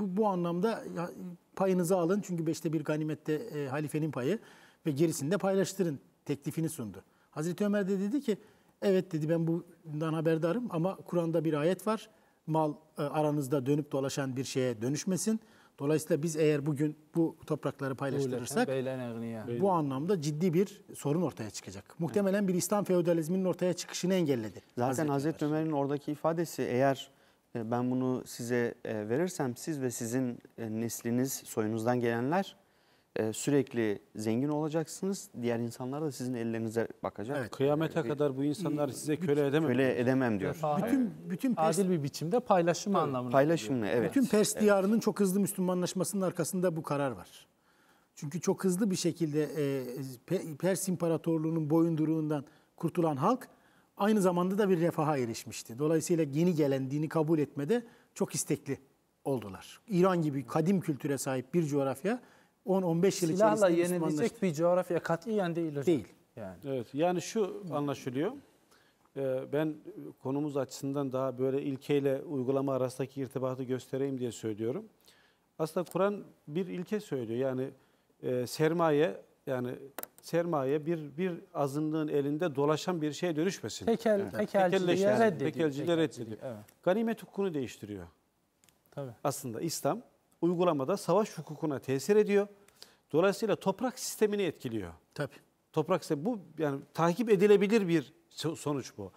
B: bu, bu anlamda payınızı alın. Çünkü beşte bir ganimette e, halifenin payı ve gerisini de paylaştırın teklifini sundu. Hazreti Ömer de dedi ki evet dedi ben bundan haberdarım ama Kur'an'da bir ayet var. Mal e, aranızda dönüp dolaşan bir şeye dönüşmesin. Dolayısıyla biz eğer bugün bu toprakları paylaştırırsak bu anlamda ciddi bir sorun ortaya çıkacak. Muhtemelen bir İslam feodalizminin ortaya çıkışını engelledi. Zaten Hazreti,
C: Hazreti Ömer'in oradaki ifadesi eğer e, ben bunu size e, verirsem siz ve sizin e, nesliniz, soyunuzdan gelenler sürekli zengin olacaksınız. Diğer insanlar da sizin ellerinize bakacak. Evet. Kıyamete ee, kadar
D: bu insanlar size köle edemem. Köle edemem diyor. Bütün
A: bütün Pers, adil bir biçimde paylaşım evet. anlamında.
D: Paylaşımlı evet. Bütün Pers
B: diyarının evet. çok hızlı Müslümanlaşmasının arkasında bu karar var. Çünkü çok hızlı bir şekilde e, Pers İmparatorluğu'nun boyunduruğundan kurtulan halk aynı zamanda da bir refaha erişmişti. Dolayısıyla yeni gelen dini kabul etmede çok istekli oldular. İran gibi kadim kültüre sahip bir coğrafya 10-15 yıl Silahla
D: içerisinde yenilecek
A: bir coğrafya katiyen değil hocam. Değil.
D: Yani. Evet, yani şu anlaşılıyor. Ee, ben konumuz açısından daha böyle ilkeyle uygulama arasındaki irtibatı göstereyim diye söylüyorum. Aslında Kur'an bir ilke söylüyor. Yani e, sermaye yani sermaye bir bir azınlığın elinde dolaşan bir şeye dönüşmesin. Tekel, evet. Tekelleşmesin. Reddediyor. Tekelciliğe reddediyor. Evet. Ganimet hukukunu değiştiriyor. Tabii. Aslında İslam uygulamada savaş hukukuna tesir ediyor. Dolayısıyla toprak sistemini etkiliyor. Tabii. Toprak sistemi bu yani takip edilebilir bir sonuç bu.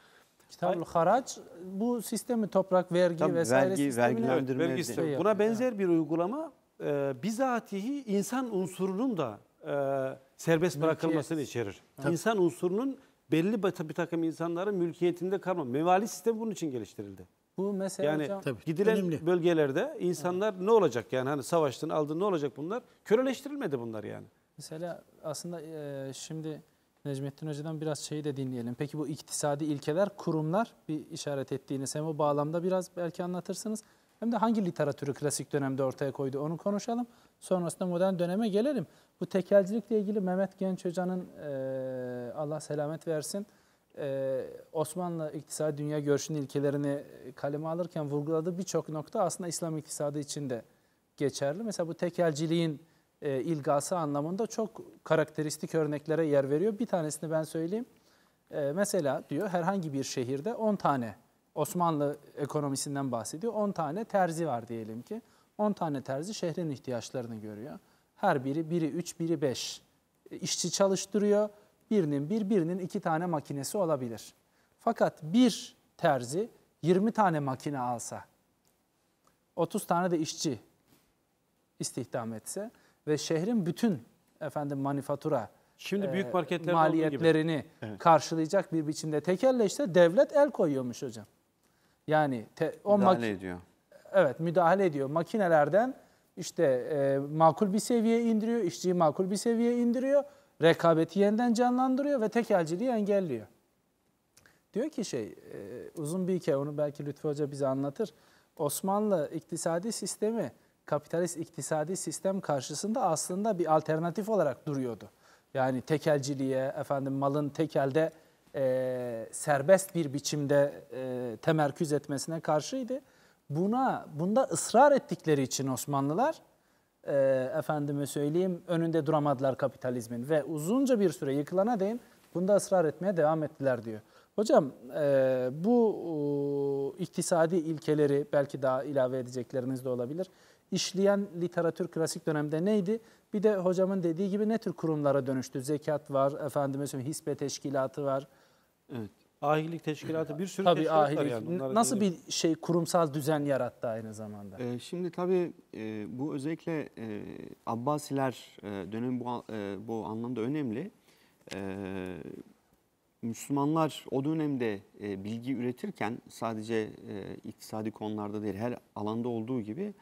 A: Kitabul Haraç
D: bu sistemi toprak vergi Tabii, vesaire vergi, vergilendirme evet, vergi sistemi. Buna benzer bir uygulama e, bizatihi insan unsurunun da e, serbest bırakılmasını içerir. Tabii. İnsan unsurunun belli bir takım insanların mülkiyetinde kalmam. Mevali sistemi bunun için geliştirildi.
A: Bu mesele. yani hocam, tabii, gidilen önemli.
D: bölgelerde insanlar evet. ne olacak yani hani savaştın aldın ne olacak bunlar? Köleleştirilmedi bunlar yani.
A: Mesela aslında e, şimdi Necmettin Hoca'dan biraz şeyi de dinleyelim. Peki bu iktisadi ilkeler, kurumlar bir işaret ettiğiniz hem o bağlamda biraz belki anlatırsınız. Hem de hangi literatürü klasik dönemde ortaya koydu onu konuşalım. Sonrasında modern döneme gelelim. Bu tekelcilikle ilgili Mehmet Genç Hoca'nın e, Allah selamet versin e, Osmanlı iktisadi dünya görüşünün ilkelerini kaleme alırken vurguladığı birçok nokta aslında İslam iktisadı için de geçerli. Mesela bu tekelciliğin e, ilgası anlamında çok karakteristik örneklere yer veriyor. Bir tanesini ben söyleyeyim. E, mesela diyor herhangi bir şehirde 10 tane Osmanlı ekonomisinden bahsediyor. 10 tane terzi var diyelim ki. 10 tane terzi şehrin ihtiyaçlarını görüyor. Her biri, biri 3, biri 5 e, işçi çalıştırıyor. Birinin bir, birinin iki tane makinesi olabilir. Fakat bir terzi 20 tane makine alsa, 30 tane de işçi istihdam etse ve şehrin bütün efendim manifatura Şimdi e, büyük marketler maliyetlerini evet. karşılayacak bir biçimde tekelleşse devlet el koyuyormuş hocam. Yani te, o müdahale ediyor. Evet müdahale ediyor. Makinelerden işte e, makul bir seviyeye indiriyor, işçiyi makul bir seviyeye indiriyor, rekabeti yeniden canlandırıyor ve tekelciliği engelliyor. Diyor ki şey, e, uzun bir hikaye, onu belki Lütfü Hoca bize anlatır. Osmanlı iktisadi sistemi, kapitalist iktisadi sistem karşısında aslında bir alternatif olarak duruyordu. Yani tekelciliğe, efendim malın tekelde e, serbest bir biçimde e, temerküz etmesine karşıydı buna bunda ısrar ettikleri için Osmanlılar e, efendime söyleyeyim önünde duramadılar kapitalizmin ve uzunca bir süre yıkılana değin bunda ısrar etmeye devam ettiler diyor. Hocam e, bu e, iktisadi ilkeleri belki daha ilave edecekleriniz de olabilir. İşleyen literatür klasik dönemde neydi? Bir de hocamın dediği gibi ne tür kurumlara dönüştü? Zekat var, efendime söyleyeyim hisbe teşkilatı var. Evet.
D: Ahilik teşkilatı bir sürü tabii ahilik. Var yani. Nasıl bir
A: şey kurumsal düzen yarattı aynı
C: zamanda? Ee, şimdi tabii e, bu özellikle e, Abbasiler e, dönemi bu, e, bu anlamda önemli. E, Müslümanlar o dönemde e, bilgi üretirken sadece e, iktisadi konularda değil her alanda olduğu gibi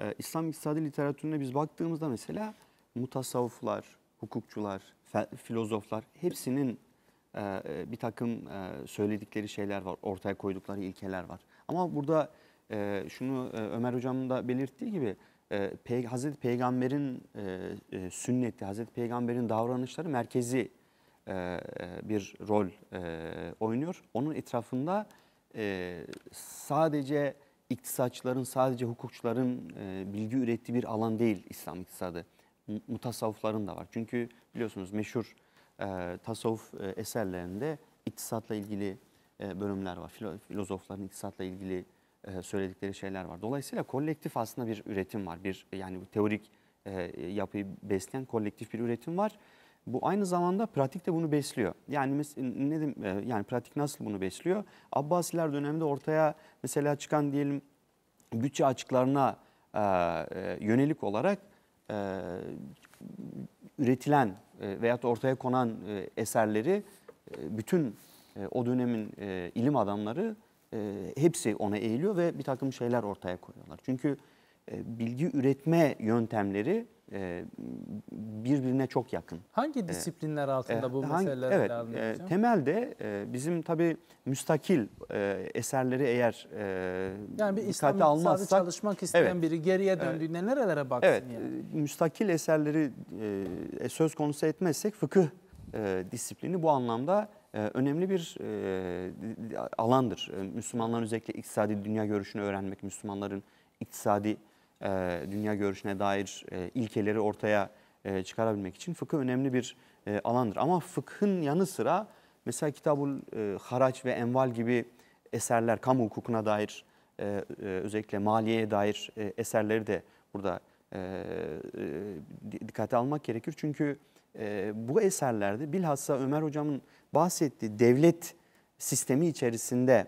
C: e, İslam iktisadi literatürüne biz baktığımızda mesela mutasavvıflar, hukukçular, filozoflar hepsinin ee, e, bir takım e, söyledikleri şeyler var, ortaya koydukları ilkeler var. Ama burada e, şunu Ömer Hocam da belirttiği gibi Hazreti Peygamber'in sünneti, Hazreti Peygamber'in davranışları merkezi bir rol oynuyor. Onun etrafında sadece iktisatçıların, sadece hukukçuların bilgi ürettiği bir alan değil İslam iktisadı. Mutasavvıfların da var. Çünkü biliyorsunuz meşhur e, tasavvuf e, eserlerinde iktisatla ilgili e, bölümler var. Filo, filozofların iktisatla ilgili e, söyledikleri şeyler var. Dolayısıyla kolektif aslında bir üretim var. Bir yani bu teorik e, yapıyı besleyen kolektif bir üretim var. Bu aynı zamanda pratik de bunu besliyor. Yani ne dedim, e, yani pratik nasıl bunu besliyor? Abbasiler döneminde ortaya mesela çıkan diyelim bütçe açıklarına e, e yönelik olarak e, üretilen e, veyahut ortaya konan e, eserleri e, bütün e, o dönemin ilim adamları hepsi ona eğiliyor ve bir takım şeyler ortaya koyuyorlar. Çünkü e, bilgi üretme yöntemleri e, birbirine çok yakın.
A: Hangi e, disiplinler altında bu hangi, meseleler evet, ele hocam?
C: Temelde bizim tabii müstakil eserleri eğer yani bir İslam almazsak, çalışmak isteyen evet,
A: biri geriye döndüğünde evet, nerelere baksın? Evet,
C: yani? müstakil eserleri söz konusu etmezsek fıkıh disiplini bu anlamda önemli bir alandır. Müslümanların özellikle iktisadi dünya görüşünü öğrenmek, Müslümanların iktisadi e, dünya görüşüne dair e, ilkeleri ortaya e, çıkarabilmek için fıkıh önemli bir e, alandır. Ama fıkhın yanı sıra mesela Kitabul e, Haraç ve Enval gibi eserler, kamu hukukuna dair e, e, özellikle maliyeye dair e, eserleri de burada e, e, dikkate almak gerekir. Çünkü e, bu eserlerde bilhassa Ömer Hocam'ın bahsettiği devlet sistemi içerisinde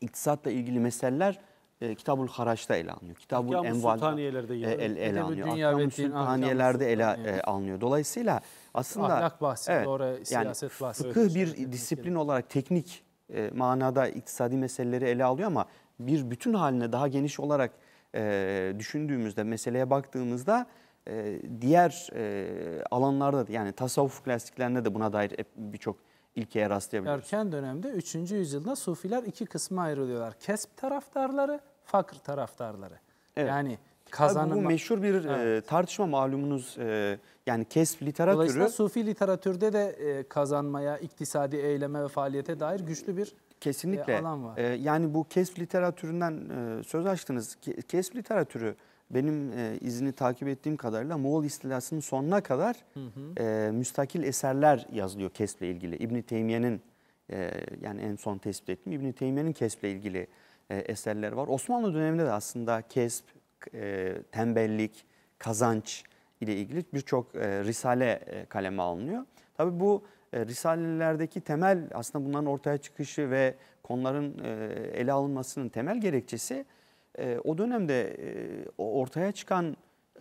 C: iktisatla ilgili meseleler e, Kitabul Haraç'ta ele alınıyor. Kitabul Ahkam-ı Enval'da e, ele, ele, ele ahkam Sultaniyeler'de ele yani. alınıyor. Dolayısıyla aslında ahlak bahsi, evet, doğru, yani bahsi. Fıkıh bir disiplin olarak teknik e, manada iktisadi meseleleri ele alıyor ama bir bütün haline daha geniş olarak e, düşündüğümüzde, meseleye baktığımızda e, diğer e, alanlarda yani tasavvuf klasiklerinde de buna dair birçok ilkeye rastlayabiliriz.
A: Erken dönemde 3. yüzyılda Sufiler iki kısma ayrılıyorlar. Kesp taraftarları fakr taraftarları. Evet. Yani
C: kazanma... Bu meşhur bir evet. E, tartışma malumunuz e, yani kesf literatürü. Dolayısıyla
A: Sufi literatürde de e, kazanmaya, iktisadi eyleme ve faaliyete dair güçlü bir
C: Kesinlikle. alan var. yani bu kesf literatüründen söz açtınız. Kesf literatürü benim izini takip ettiğim kadarıyla Moğol istilasının sonuna kadar hı hı. müstakil eserler yazılıyor kesple ilgili. İbn Teymiye'nin yani en son tespit ettiğim İbn Teymiye'nin kesple ilgili e, eserleri var. Osmanlı döneminde de aslında kesp, e, tembellik, kazanç ile ilgili birçok e, risale e, kaleme alınıyor. Tabii bu e, risalelerdeki temel aslında bunların ortaya çıkışı ve konuların ele alınmasının temel gerekçesi o dönemde ortaya çıkan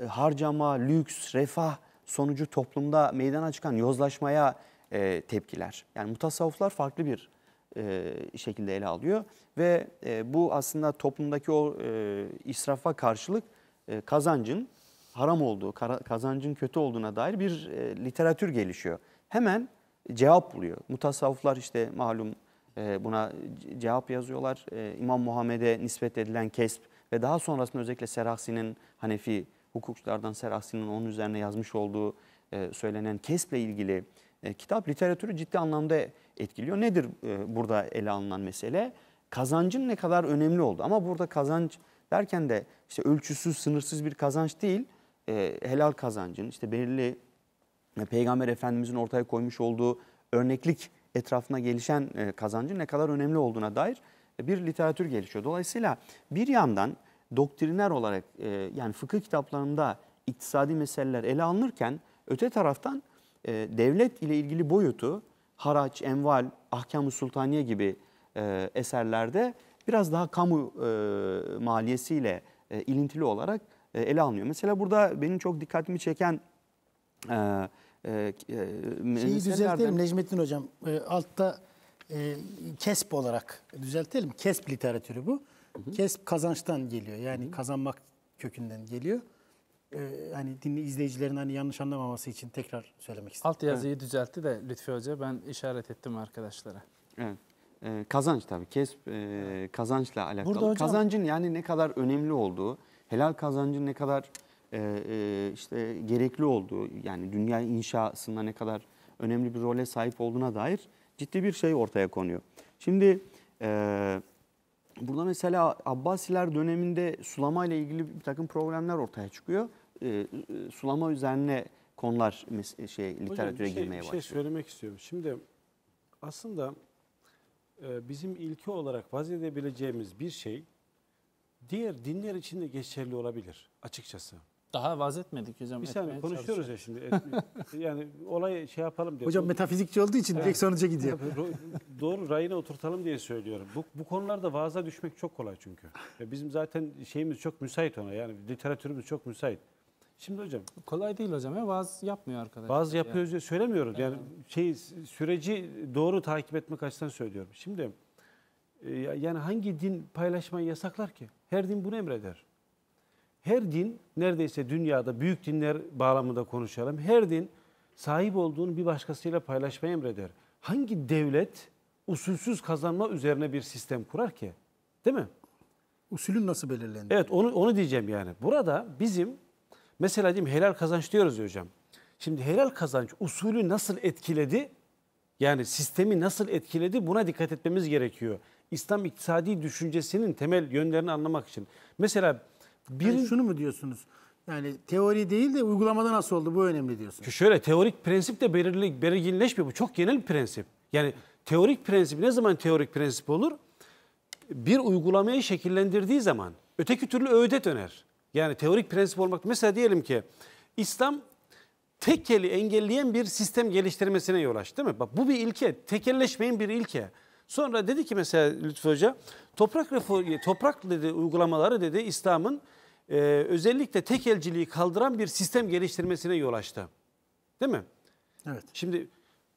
C: harcama, lüks, refah sonucu toplumda meydana çıkan yozlaşmaya tepkiler. Yani mutasavvıflar farklı bir e, şekilde ele alıyor. Ve e, bu aslında toplumdaki o e, israfa karşılık e, kazancın haram olduğu, kazancın kötü olduğuna dair bir literatür gelişiyor. Hemen cevap buluyor. Mutasavvıflar işte malum buna cevap yazıyorlar. İmam Muhammed'e nispet edilen kesp ve daha sonrasında özellikle Serahsi'nin Hanefi hukukçulardan Serahsi'nin onun üzerine yazmış olduğu e, söylenen kesple ilgili kitap literatürü ciddi anlamda etkiliyor. Nedir e, burada ele alınan mesele? Kazancın ne kadar önemli oldu. Ama burada kazanç derken de işte ölçüsüz, sınırsız bir kazanç değil, e, helal kazancın, işte belirli e, Peygamber Efendimizin ortaya koymuş olduğu örneklik etrafına gelişen e, kazancın ne kadar önemli olduğuna dair e, bir literatür gelişiyor. Dolayısıyla bir yandan doktriner olarak e, yani fıkıh kitaplarında iktisadi meseleler ele alınırken öte taraftan e, devlet ile ilgili boyutu Haraç, Enval, Ahkam-ı Sultaniye gibi e, eserlerde biraz daha kamu e, maliyesiyle e, ilintili olarak e, ele alınıyor. Mesela burada benim çok dikkatimi çeken e, e, e, Şeyi düzeltelim
B: Necmettin Hocam. E, altta e, kesp olarak düzeltelim. Kesp literatürü bu. Hı hı. Kesp kazançtan geliyor. Yani hı hı. kazanmak kökünden geliyor e, hani dinli izleyicilerin hani yanlış anlamaması için
A: tekrar söylemek istedim. Alt yazıyı evet. düzeltti de Lütfi Hoca ben işaret ettim arkadaşlara.
C: Evet. Ee, kazanç tabii. Kesp e, kazançla alakalı. Burada hocam, Kazancın yani ne kadar önemli olduğu, helal kazancın ne kadar e, e, işte gerekli olduğu, yani dünya inşasında ne kadar önemli bir role sahip olduğuna dair ciddi bir şey ortaya konuyor. Şimdi e, burada mesela Abbasiler döneminde sulama ile ilgili bir takım problemler ortaya çıkıyor. E, e, sulama üzerine konular e, şey literatüre Hocam, girmeye başlıyor. Bir şey, şey
D: söylemek istiyorum. Şimdi aslında e, bizim ilke olarak vaz edebileceğimiz bir şey diğer dinler için de geçerli olabilir açıkçası.
A: Daha vaz etmedik hocam. Bir saniye konuşuyoruz ya şimdi.
D: yani olay şey yapalım diye. Hocam metafizikçi
B: olduğu için evet. direkt sonuca gidiyor.
D: Doğru rayına oturtalım diye söylüyorum. Bu, bu konularda vaaza düşmek çok kolay çünkü. Ya bizim zaten şeyimiz çok müsait ona yani literatürümüz çok müsait. Şimdi hocam. Kolay değil hocam ya vaz yapmıyor
A: arkadaşlar. Vaz yapıyoruz yani. diye
D: söylemiyoruz. Yani şey süreci doğru takip etmek açısından söylüyorum. Şimdi e, yani hangi din paylaşmayı yasaklar ki? Her din bunu emreder. Her din neredeyse dünyada büyük dinler bağlamında konuşalım. Her din sahip olduğunu bir başkasıyla paylaşmayı emreder. Hangi devlet usulsüz kazanma üzerine bir sistem kurar ki? Değil mi? Usulün nasıl belirlendi? Evet onu, onu diyeceğim yani. Burada bizim Mesela diyeyim helal kazanç diyoruz ya hocam. Şimdi helal kazanç usulü nasıl etkiledi? Yani sistemi nasıl etkiledi? Buna dikkat etmemiz gerekiyor. İslam iktisadi düşüncesinin temel yönlerini anlamak için. Mesela bir yani şunu mu diyorsunuz? Yani teori değil de uygulamada nasıl oldu bu önemli diyorsunuz. Şöyle teorik prensip de belirli, belirginleşmiyor. Bu çok genel bir prensip. Yani teorik prensip ne zaman teorik prensip olur? Bir uygulamayı şekillendirdiği zaman. Öteki türlü öğüde döner. Yani teorik prensip olmak. Mesela diyelim ki İslam tekeli engelleyen bir sistem geliştirmesine yol açtı değil mi? Bak bu bir ilke. Tekelleşmeyin bir ilke. Sonra dedi ki mesela Lütfü Hoca toprak reformu, toprak dedi uygulamaları dedi İslam'ın e, özellikle tekelciliği kaldıran bir sistem geliştirmesine yol açtı. Değil mi? Evet. Şimdi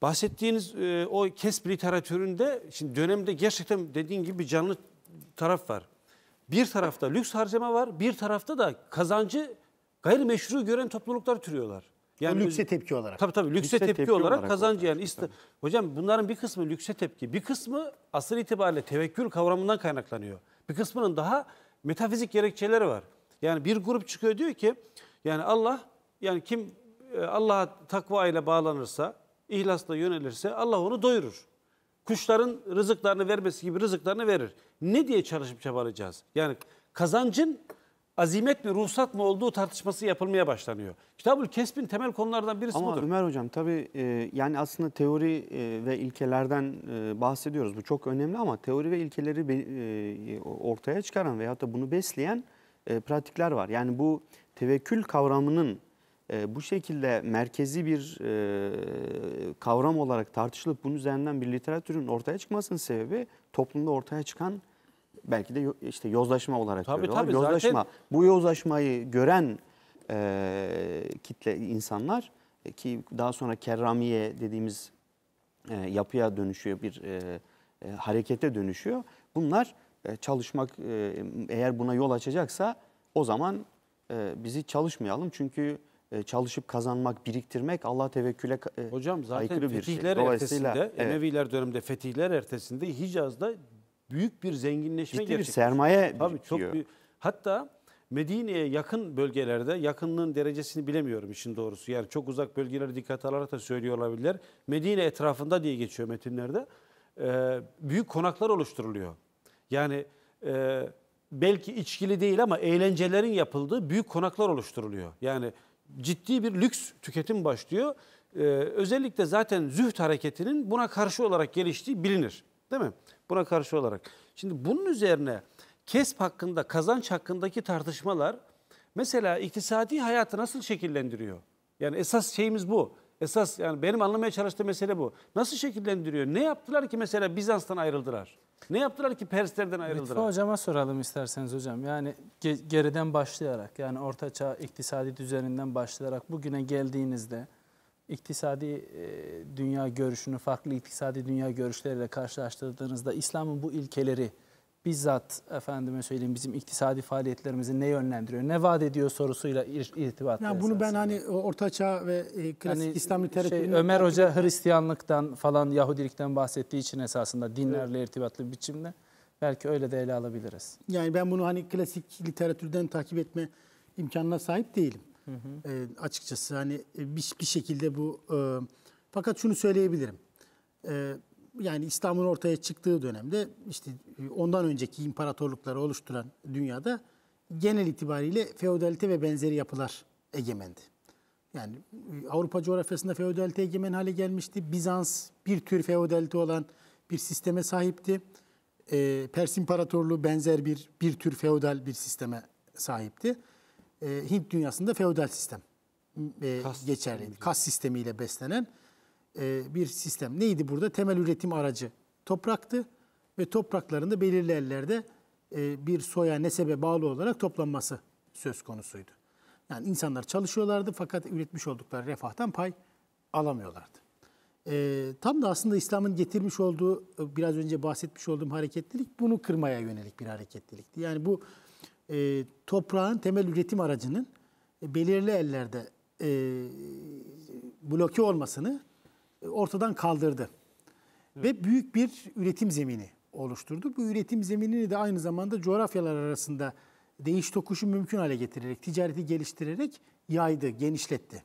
D: bahsettiğiniz e, o kesp literatüründe şimdi dönemde gerçekten dediğin gibi canlı taraf var bir tarafta lüks harcama var, bir tarafta da kazancı gayrimeşru gören topluluklar türüyorlar. Yani o lükse tepki olarak. Tabii tabii lükse, lükse tepki, tepki olarak, olarak kazancı yani işte hocam bunların bir kısmı lükse tepki, bir kısmı asıl itibariyle tevekkül kavramından kaynaklanıyor. Bir kısmının daha metafizik gerekçeleri var. Yani bir grup çıkıyor diyor ki yani Allah yani kim e, Allah'a takva ile bağlanırsa, ihlasla yönelirse Allah onu doyurur kuşların rızıklarını vermesi gibi rızıklarını verir. Ne diye çalışıp çabalayacağız? Yani kazancın azimet mi ruhsat mı olduğu tartışması yapılmaya başlanıyor. Kitabül Kesb'in temel konulardan birisi Ama budur.
C: Ama Ömer Hocam tabii e, yani aslında teori e, ve ilkelerden e, bahsediyoruz. Bu çok önemli ama teori ve ilkeleri e, ortaya çıkaran veyahut da bunu besleyen e, pratikler var. Yani bu tevekkül kavramının ee, bu şekilde merkezi bir e, kavram olarak tartışılıp bunun üzerinden bir literatürün ortaya çıkmasının sebebi toplumda ortaya çıkan belki de işte yozlaşma olarak tabii, görüyorlar. Tabii, yozlaşma. Zaten... Bu yozlaşmayı gören e, kitle insanlar e, ki daha sonra kerramiye dediğimiz e, yapıya dönüşüyor, bir e, e, harekete dönüşüyor. Bunlar e, çalışmak e, eğer buna yol açacaksa o zaman e, bizi çalışmayalım çünkü e, çalışıp kazanmak, biriktirmek Allah tevekküle e, Hocam zaten fetihler bir şey. Dolayısıyla ertesinde, evet.
D: Emeviler döneminde fetihler ertesinde Hicaz'da büyük bir zenginleşme Ciddi bir sermaye Tabii çok büyük. Hatta Medine'ye yakın bölgelerde yakınlığın derecesini bilemiyorum işin doğrusu. Yani çok uzak bölgeleri dikkat alarak da söylüyor olabilirler. Medine etrafında diye geçiyor metinlerde. Ee, büyük konaklar oluşturuluyor. Yani e, belki içkili değil ama eğlencelerin yapıldığı büyük konaklar oluşturuluyor. Yani ciddi bir lüks tüketim başlıyor. Ee, özellikle zaten züht hareketinin buna karşı olarak geliştiği bilinir. Değil mi? Buna karşı olarak. Şimdi bunun üzerine kesp hakkında, kazanç hakkındaki tartışmalar mesela iktisadi hayatı nasıl şekillendiriyor? Yani esas şeyimiz bu. Esas yani benim anlamaya çalıştığım mesele bu. Nasıl şekillendiriyor? Ne yaptılar ki mesela Bizans'tan ayrıldılar?
A: Ne yaptılar ki Perslerden ayrıldılar? Lütfü hocama soralım isterseniz hocam. Yani ge geriden başlayarak yani orta çağ iktisadi düzeninden başlayarak bugüne geldiğinizde iktisadi e, dünya görüşünü farklı iktisadi dünya görüşleriyle karşılaştırdığınızda İslam'ın bu ilkeleri bizzat efendime söyleyeyim bizim iktisadi faaliyetlerimizi ne yönlendiriyor, ne vaat ediyor sorusuyla irtibat. Ya bunu esasında.
B: ben hani orta çağ ve e, klasik yani İslam literatürünün... Şey, Ömer Hoca
A: Hristiyanlıktan falan Yahudilikten bahsettiği için esasında dinlerle evet. irtibatlı bir biçimde belki öyle de ele alabiliriz.
B: Yani ben bunu hani klasik literatürden takip etme imkanına sahip değilim. Hı hı. E, açıkçası hani e, bir, bir şekilde bu... E, fakat şunu söyleyebilirim. E, yani İslam'ın ortaya çıktığı dönemde işte e, ondan önceki imparatorlukları oluşturan dünyada genel itibariyle feodalite ve benzeri yapılar egemendi. Yani e, Avrupa coğrafyasında feodalite egemen hale gelmişti. Bizans bir tür feodalite olan bir sisteme sahipti. E, Pers İmparatorluğu benzer bir bir tür feodal bir sisteme sahipti. E, Hint dünyasında feodal sistem e, geçerliydi. Kas sistemiyle beslenen e, bir sistem. Neydi burada? Temel üretim aracı topraktı ve topraklarında belirli ellerde e, bir soya nesebe bağlı olarak toplanması söz konusuydu. Yani insanlar çalışıyorlardı fakat üretmiş oldukları refahtan pay alamıyorlardı. E, tam da aslında İslam'ın getirmiş olduğu, e, biraz önce bahsetmiş olduğum hareketlilik bunu kırmaya yönelik bir hareketlilikti. Yani bu e, toprağın temel üretim aracının belirli ellerde e, bloke olmasını ortadan kaldırdı. Evet. Ve büyük bir üretim zemini oluşturdu. Bu üretim zeminini de aynı zamanda coğrafyalar arasında değiş tokuşu mümkün hale getirerek, ticareti geliştirerek yaydı, genişletti.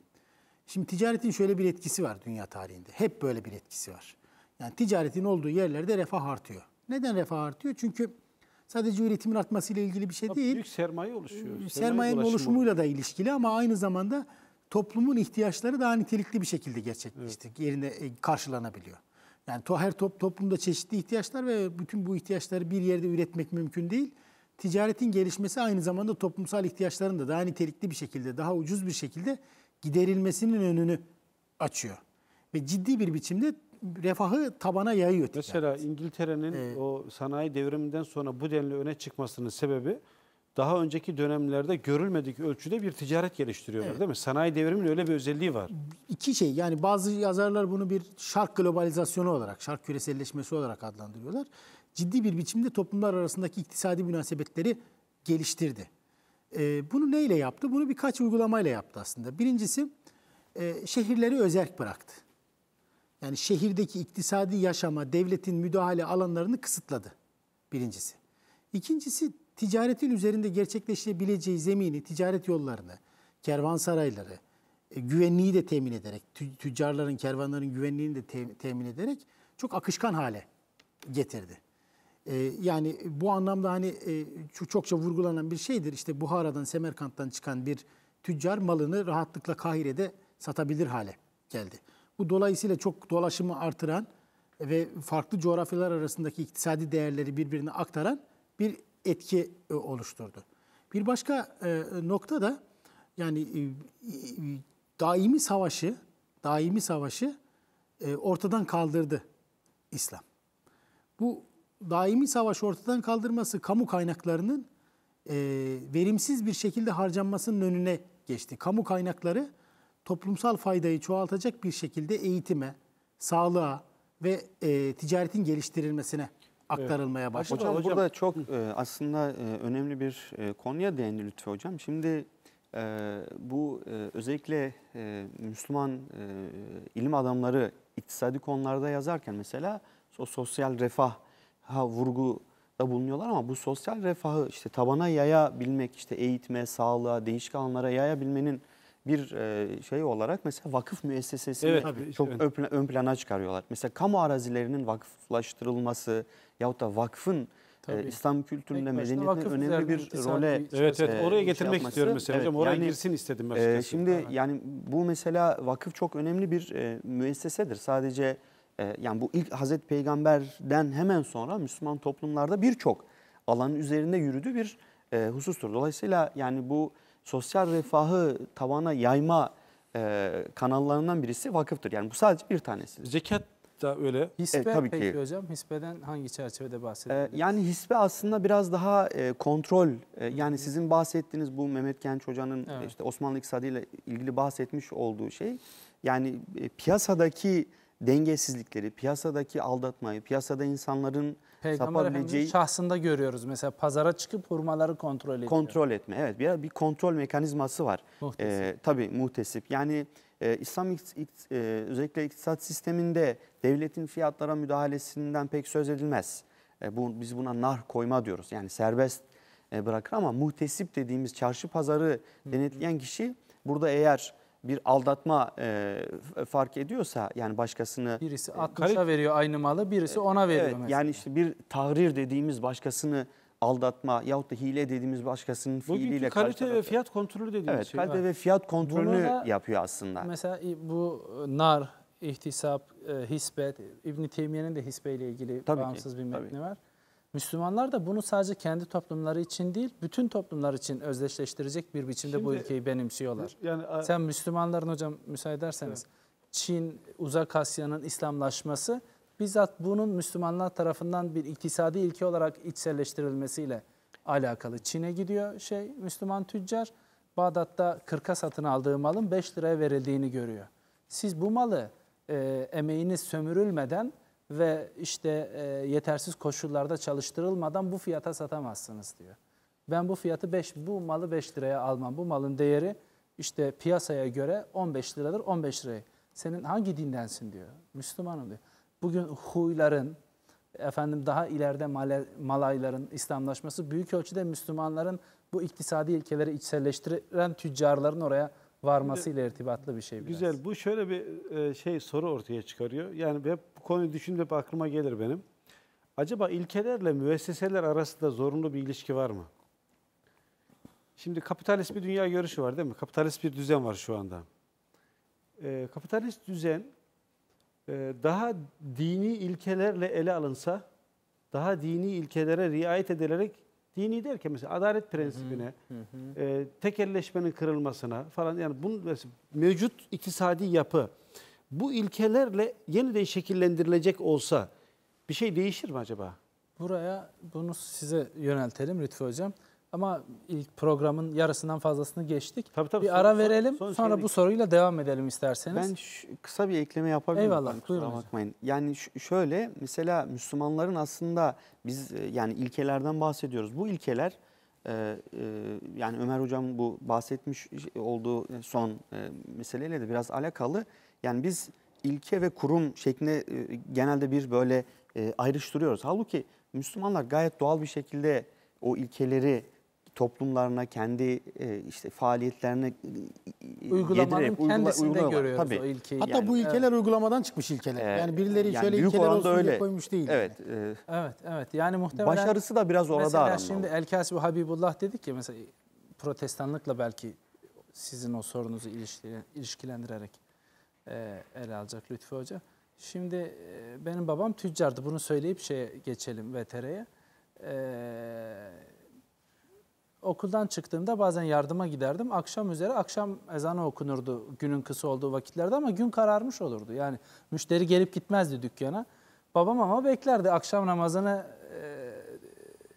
B: Şimdi ticaretin şöyle bir etkisi var dünya tarihinde. Hep böyle bir etkisi var. Yani ticaretin olduğu yerlerde refah artıyor. Neden refah artıyor? Çünkü sadece üretimin artmasıyla ilgili bir şey Tabii değil. Büyük
D: sermaye oluşuyor. Ee, sermayenin sermaye oluşumuyla
B: da ilişkili ama aynı zamanda toplumun ihtiyaçları daha nitelikli bir şekilde gerçekleşti. Evet. Yerine e, karşılanabiliyor. Yani her top, toplumda çeşitli ihtiyaçlar ve bütün bu ihtiyaçları bir yerde üretmek mümkün değil. Ticaretin gelişmesi aynı zamanda toplumsal ihtiyaçların da daha nitelikli bir şekilde, daha ucuz bir şekilde giderilmesinin önünü
D: açıyor. Ve ciddi bir biçimde refahı tabana yayıyor. Ticaret. Mesela İngiltere'nin ee, o sanayi devriminden sonra bu denli öne çıkmasının sebebi daha önceki dönemlerde görülmedik ölçüde bir ticaret geliştiriyorlar evet. değil mi? Sanayi devriminin öyle bir özelliği var. İki şey
B: yani bazı yazarlar bunu bir şark globalizasyonu olarak, şark küreselleşmesi olarak adlandırıyorlar. Ciddi bir biçimde toplumlar arasındaki iktisadi münasebetleri geliştirdi. Ee, bunu neyle yaptı? Bunu birkaç uygulamayla yaptı aslında. Birincisi e, şehirleri özerk bıraktı. Yani şehirdeki iktisadi yaşama devletin müdahale alanlarını kısıtladı birincisi. İkincisi ticaretin üzerinde gerçekleşebileceği zemini, ticaret yollarını, kervansarayları, e, güvenliği de temin ederek, tüccarların, kervanların güvenliğini de temin ederek çok akışkan hale getirdi. E, yani bu anlamda hani e, çokça vurgulanan bir şeydir. İşte Buhara'dan, Semerkant'tan çıkan bir tüccar malını rahatlıkla Kahire'de satabilir hale geldi. Bu dolayısıyla çok dolaşımı artıran ve farklı coğrafyalar arasındaki iktisadi değerleri birbirine aktaran bir etki e, oluşturdu. Bir başka e, nokta da yani e, daimi savaşı, daimi savaşı ortadan kaldırdı İslam. Bu daimi savaş ortadan kaldırması kamu kaynaklarının verimsiz bir şekilde harcanmasının önüne geçti. Kamu kaynakları toplumsal faydayı çoğaltacak bir şekilde eğitime, sağlığa ve ticaretin geliştirilmesine aktarılmaya başladı. Hocam, hocam burada
C: çok e, aslında e, önemli bir e, konuya değindi lütfen hocam. Şimdi bu özellikle Müslüman ilim adamları iktisadi konularda yazarken mesela o sosyal refah ha vurgu da bulunuyorlar ama bu sosyal refahı işte tabana yayabilmek, işte eğitime, sağlığa, değişik alanlara yayabilmenin bir e, şey olarak mesela vakıf müessesesini evet, tabii, çok evet. ön, plana çıkarıyorlar. Mesela kamu arazilerinin vakıflaştırılması yahut da vakfın e, Tabii. İslam kültüründe medeniyetin önemli bir role şey Evet evet e, oraya şey getirmek şey istiyorum mesela evet, hocam oraya yani, girsin istedim ben. E, şimdi ha. yani bu mesela vakıf çok önemli bir e, müessesedir. Sadece e, yani bu ilk Hazreti Peygamber'den hemen sonra Müslüman toplumlarda birçok alanın üzerinde yürüdüğü bir e, husustur. Dolayısıyla yani bu sosyal refahı tavana yayma e, kanallarından birisi vakıftır. Yani bu sadece bir tanesi. Zekat da öyle. E, hisbe e, tabii peki ki.
A: hocam hisbeden hangi çerçevede bahsediyorsunuz?
C: E, yani hisbe aslında biraz daha e, kontrol e, yani Hı. sizin bahsettiğiniz bu Mehmet Genç Hoca'nın evet. işte Osmanlı iktisadı ilgili bahsetmiş olduğu şey yani e, piyasadaki dengesizlikleri, piyasadaki aldatmayı, piyasada insanların Peygamber sapabileceği...
A: şahsında görüyoruz. Mesela pazara çıkıp hurmaları kontrol ediyor.
C: Kontrol etme, evet. Bir, bir kontrol mekanizması var. Muhtesip. Ee, tabii muhtesip. Yani e, İslam e, özellikle iktisat sisteminde devletin fiyatlara müdahalesinden pek söz edilmez. E, bu, biz buna nar koyma diyoruz. Yani serbest e, bırakır ama muhtesip dediğimiz çarşı pazarı denetleyen kişi burada eğer bir aldatma e, fark ediyorsa yani başkasını...
A: Birisi 60'a e, veriyor aynı malı, birisi ona veriyor evet, mesela. Yani işte bir
C: tahrir dediğimiz başkasını aldatma yahut da hile dediğimiz başkasının Bugünkü fiiliyle karşı kalite ve fiyat kontrolü dediğimiz evet, şey. Evet, kalite ve fiyat kontrolünü da, yapıyor aslında.
A: Mesela e, bu nar, ihtisap, e, hisbet, İbn Teymiye'nin de hisbeyle ilgili tabii bağımsız ki, bir metni tabii. var. Müslümanlar da bunu sadece kendi toplumları için değil, bütün toplumlar için özdeşleştirecek bir biçimde Şimdi, bu ülkeyi benimsiyorlar. Yani, Sen Müslümanların hocam müsaade ederseniz, evet. Çin, Uzak Asya'nın İslamlaşması bizzat bunun Müslümanlar tarafından bir iktisadi ilke olarak içselleştirilmesiyle alakalı. Çin'e gidiyor şey Müslüman tüccar, Bağdat'ta 40'a satın aldığı malın 5 liraya verildiğini görüyor. Siz bu malı e, emeğiniz sömürülmeden ve işte e, yetersiz koşullarda çalıştırılmadan bu fiyata satamazsınız diyor. Ben bu fiyatı 5 bu malı 5 liraya almam. Bu malın değeri işte piyasaya göre 15 liradır 15 liraya. Senin hangi dindensin diyor. Müslümanım diyor. Bugün huyların efendim daha ileride male, malayların İslamlaşması büyük ölçüde Müslümanların bu iktisadi ilkeleri içselleştiren tüccarların oraya varmasıyla irtibatlı bir şey biraz.
D: Güzel. Bu şöyle bir e, şey soru ortaya çıkarıyor. Yani hep bu konuyu düşünüp aklıma gelir benim. Acaba ilkelerle müesseseler arasında zorunlu bir ilişki var mı? Şimdi kapitalist bir dünya görüşü var değil mi? Kapitalist bir düzen var şu anda. E, kapitalist düzen e, daha dini ilkelerle ele alınsa, daha dini ilkelere riayet edilerek, dini derken mesela adalet prensibine, hı hı. E, tekelleşmenin kırılmasına falan yani bunun mevcut iktisadi yapı, bu ilkelerle yeniden şekillendirilecek olsa bir şey değişir mi acaba?
A: Buraya bunu size yöneltelim Lütfü Hocam. Ama ilk programın yarısından fazlasını geçtik. Tabii, tabii, bir sonra, ara verelim son, son sonra bu soruyla devam edelim isterseniz. Ben şu, kısa bir ekleme yapabilirim. Eyvallah kusura buyurun. Bakmayın. Yani şöyle mesela Müslümanların aslında
C: biz e, yani ilkelerden bahsediyoruz. Bu ilkeler e, e, yani Ömer Hocam bu bahsetmiş olduğu son e, meseleyle de biraz alakalı. Yani biz ilke ve kurum şeklinde e, genelde bir böyle e, ayrıştırıyoruz. Halbuki Müslümanlar gayet doğal bir şekilde o ilkeleri toplumlarına, kendi e, işte faaliyetlerine uygulamanın yedirerek, kendisinde uygulama, görüyoruz tabii. o ilkeyi. Hatta yani, bu
B: ilkeler evet. uygulamadan çıkmış ilkeler. Ee, yani birileri yani şöyle ilkeler olsun öyle. diye koymuş değil. Evet, yani. e,
A: evet, evet. Yani muhtemelen başarısı da biraz orada Mesela şimdi El Kasib Habibullah dedik ki mesela protestanlıkla belki sizin o sorunuzu ilişkilendirerek e, ele alacak Lütfü Hoca. Şimdi e, benim babam tüccardı. Bunu söyleyip şeye geçelim VTR'ye. E, ee, okuldan çıktığımda bazen yardıma giderdim. Akşam üzere akşam ezanı okunurdu günün kısa olduğu vakitlerde ama gün kararmış olurdu. Yani müşteri gelip gitmezdi dükkana. Babam ama beklerdi akşam namazını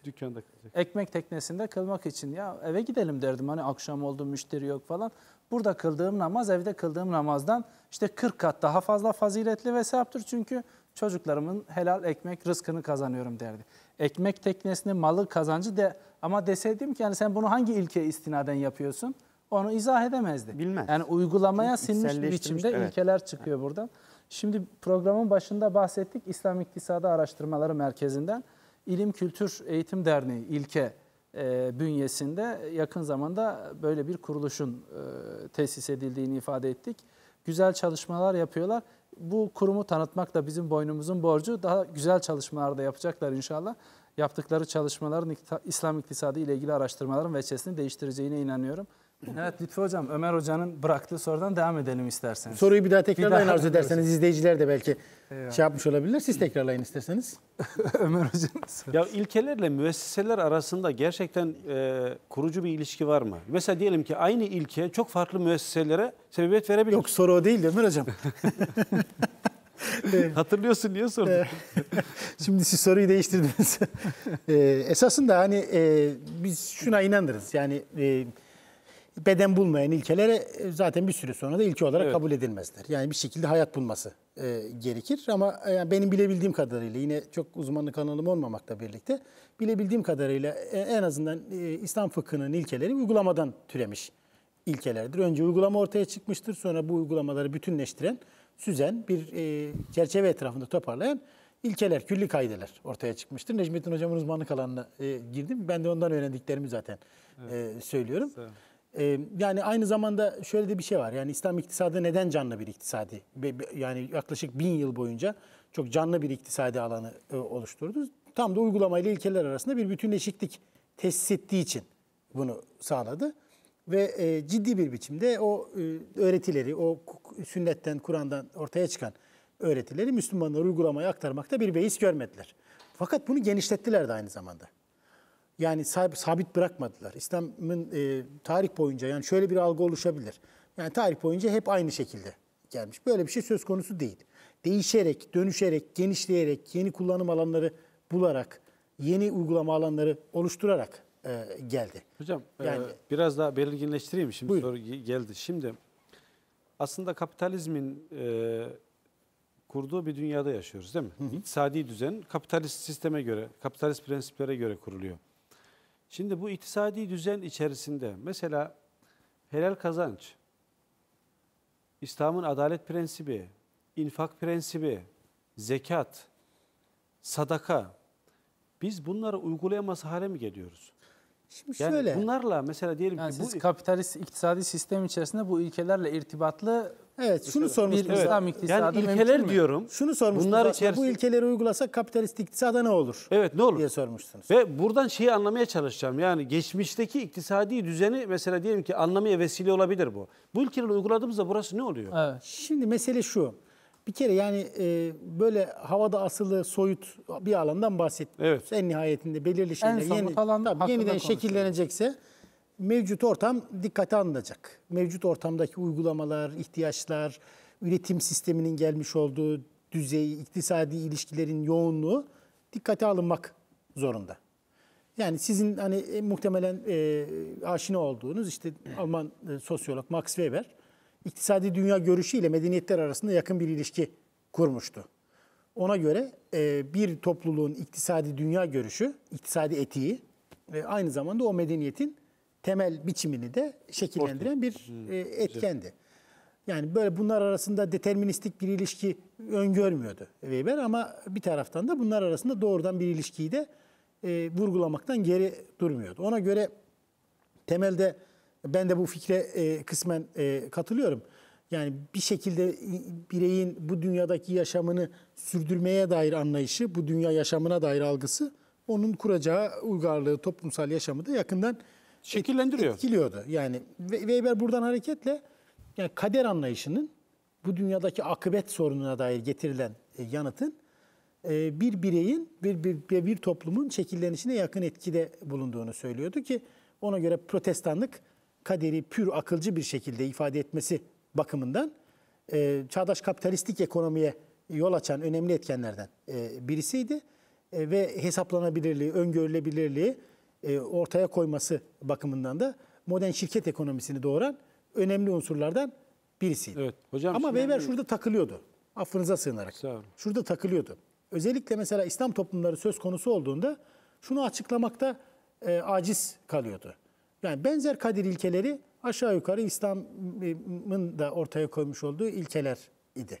A: Dükkanda kılacak. Ekmek teknesinde kılmak için ya eve gidelim derdim hani akşam oldu müşteri yok falan. Burada kıldığım namaz evde kıldığım namazdan işte 40 kat daha fazla faziletli ve sevaptır. Çünkü çocuklarımın helal ekmek rızkını kazanıyorum derdi. Ekmek teknesini malı kazancı de ama deseydim ki yani sen bunu hangi ilkeye istinaden yapıyorsun? Onu izah edemezdi. Bilmez. Yani uygulamaya Çünkü sinmiş bir biçimde evet. ilkeler çıkıyor evet. buradan. Şimdi programın başında bahsettik İslam İktisadı Araştırmaları Merkezi'nden. İlim Kültür Eğitim Derneği ilke e, bünyesinde yakın zamanda böyle bir kuruluşun e, tesis edildiğini ifade ettik. Güzel çalışmalar yapıyorlar. Bu kurumu tanıtmak da bizim boynumuzun borcu. Daha güzel çalışmalar da yapacaklar inşallah. Yaptıkları çalışmaların İslam iktisadı ile ilgili araştırmaların veçesini değiştireceğine inanıyorum. Evet Lütfü Hocam, Ömer Hoca'nın bıraktığı sorudan devam edelim isterseniz. Soruyu bir daha tekrarlayın arzu ederseniz.
B: izleyiciler de belki Eyvallah. şey yapmış olabilirler. Siz tekrarlayın isterseniz. Ömer Hoca'nın
D: sorusu. Ya ilkelerle müesseseler arasında gerçekten e, kurucu bir ilişki var mı? Mesela diyelim ki aynı ilke çok farklı müesseselere sebebiyet verebilir. Yok soru o değil Ömer Hocam. Hatırlıyorsun niye sordum.
B: Şimdi siz soruyu değiştirdiniz. ee, esasında hani e, biz şuna inanırız Yani... E, beden bulmayan ilkelere e, zaten bir süre sonra da ilke olarak evet. kabul edilmezler. Yani bir şekilde hayat bulması e, gerekir. Ama e, benim bilebildiğim kadarıyla yine çok uzmanlık alanım olmamakla birlikte bilebildiğim kadarıyla e, en azından e, İslam fıkhının ilkeleri uygulamadan türemiş ilkelerdir. Önce uygulama ortaya çıkmıştır. Sonra bu uygulamaları bütünleştiren, süzen, bir e, çerçeve etrafında toparlayan ilkeler, külli kaideler ortaya çıkmıştır. Necmettin Hocam'ın uzmanlık alanına e, girdim. Ben de ondan öğrendiklerimi zaten evet. e, söylüyorum. Evet. Ee, yani aynı zamanda şöyle de bir şey var. Yani İslam iktisadı neden canlı bir iktisadi? yani yaklaşık bin yıl boyunca çok canlı bir iktisadi alanı e, oluşturdu. Tam da uygulamayla ilkeler arasında bir bütünleşiklik tesis ettiği için bunu sağladı. Ve e, ciddi bir biçimde o e, öğretileri, o sünnetten, Kur'an'dan ortaya çıkan öğretileri Müslümanlara uygulamaya aktarmakta bir beis görmediler. Fakat bunu genişlettiler de aynı zamanda yani sabit bırakmadılar. İslam'ın e, tarih boyunca yani şöyle bir algı oluşabilir. Yani tarih boyunca hep aynı şekilde gelmiş. Böyle bir şey söz konusu değil. Değişerek, dönüşerek, genişleyerek, yeni kullanım alanları bularak, yeni uygulama alanları oluşturarak e, geldi. Hocam e, yani,
D: e, biraz daha belirginleştireyim şimdi buyurun. soru geldi. Şimdi aslında kapitalizmin e, kurduğu bir dünyada yaşıyoruz değil mi? Hı hı. İktisadi düzen kapitalist sisteme göre, kapitalist prensiplere göre kuruluyor. Şimdi bu iktisadi düzen içerisinde mesela helal kazanç, İslam'ın adalet prensibi, infak prensibi, zekat, sadaka
A: biz bunları uygulayamaz hale mi geliyoruz? Şimdi yani şöyle. Bunlarla mesela diyelim yani ki siz bu kapitalist iktisadi sistem içerisinde bu ilkelerle irtibatlı Evet, şunu sormuş. Bir İslam iktisadı yani ilkeler mi? diyorum. Şunu
B: sormuştunuz. Bunlar içerisinde... Bu ilkeleri uygulasak kapitalist iktisada ne olur? Evet, ne
D: olur? diye sormuştunuz. Ve buradan şeyi anlamaya çalışacağım. Yani geçmişteki iktisadi düzeni mesela diyelim ki anlamaya vesile olabilir bu. Bu ilkeleri uyguladığımızda burası ne oluyor?
B: Evet. Şimdi mesele şu. Bir kere yani e, böyle havada asılı soyut bir alandan bahsetmiyoruz. Evet. En nihayetinde belirli şeyler yeni, tabii, yeniden konuşuyor. şekillenecekse mevcut ortam dikkate alınacak. Mevcut ortamdaki uygulamalar, ihtiyaçlar, üretim sisteminin gelmiş olduğu düzey, iktisadi ilişkilerin yoğunluğu dikkate alınmak zorunda. Yani sizin hani e, muhtemelen e, aşina olduğunuz işte Alman e, sosyolog Max Weber iktisadi dünya görüşüyle medeniyetler arasında yakın bir ilişki kurmuştu. Ona göre e, bir topluluğun iktisadi dünya görüşü, iktisadi etiği ve aynı zamanda o medeniyetin temel biçimini de şekillendiren bir e, hmm, etkendi. Yani böyle bunlar arasında deterministik bir ilişki öngörmüyordu Weber ama bir taraftan da bunlar arasında doğrudan bir ilişkiyi de e, vurgulamaktan geri durmuyordu. Ona göre temelde ben de bu fikre e, kısmen katılıyorum. Yani bir şekilde bireyin bu dünyadaki yaşamını sürdürmeye dair anlayışı, bu dünya yaşamına dair algısı onun kuracağı uygarlığı, toplumsal yaşamı da yakından şekillendiriyor. Etkiliyordu. Yani Weber buradan hareketle yani kader anlayışının bu dünyadaki akıbet sorununa dair getirilen e, yanıtın e, bir bireyin bir, bir, bir toplumun şekillenişine yakın etkide bulunduğunu söylüyordu ki ona göre protestanlık kaderi pür akılcı bir şekilde ifade etmesi bakımından e, çağdaş kapitalistik ekonomiye yol açan önemli etkenlerden e, birisiydi. E, ve hesaplanabilirliği, öngörülebilirliği, e, ortaya koyması bakımından da modern şirket ekonomisini doğuran önemli unsurlardan birisiydi. Evet, hocam Ama Weber şurada takılıyordu. Affınıza sığınarak. Sağ olun. Şurada takılıyordu. Özellikle mesela İslam toplumları söz konusu olduğunda şunu açıklamakta e, aciz kalıyordu. Yani benzer kadir ilkeleri aşağı yukarı İslam'ın da ortaya koymuş olduğu ilkeler idi.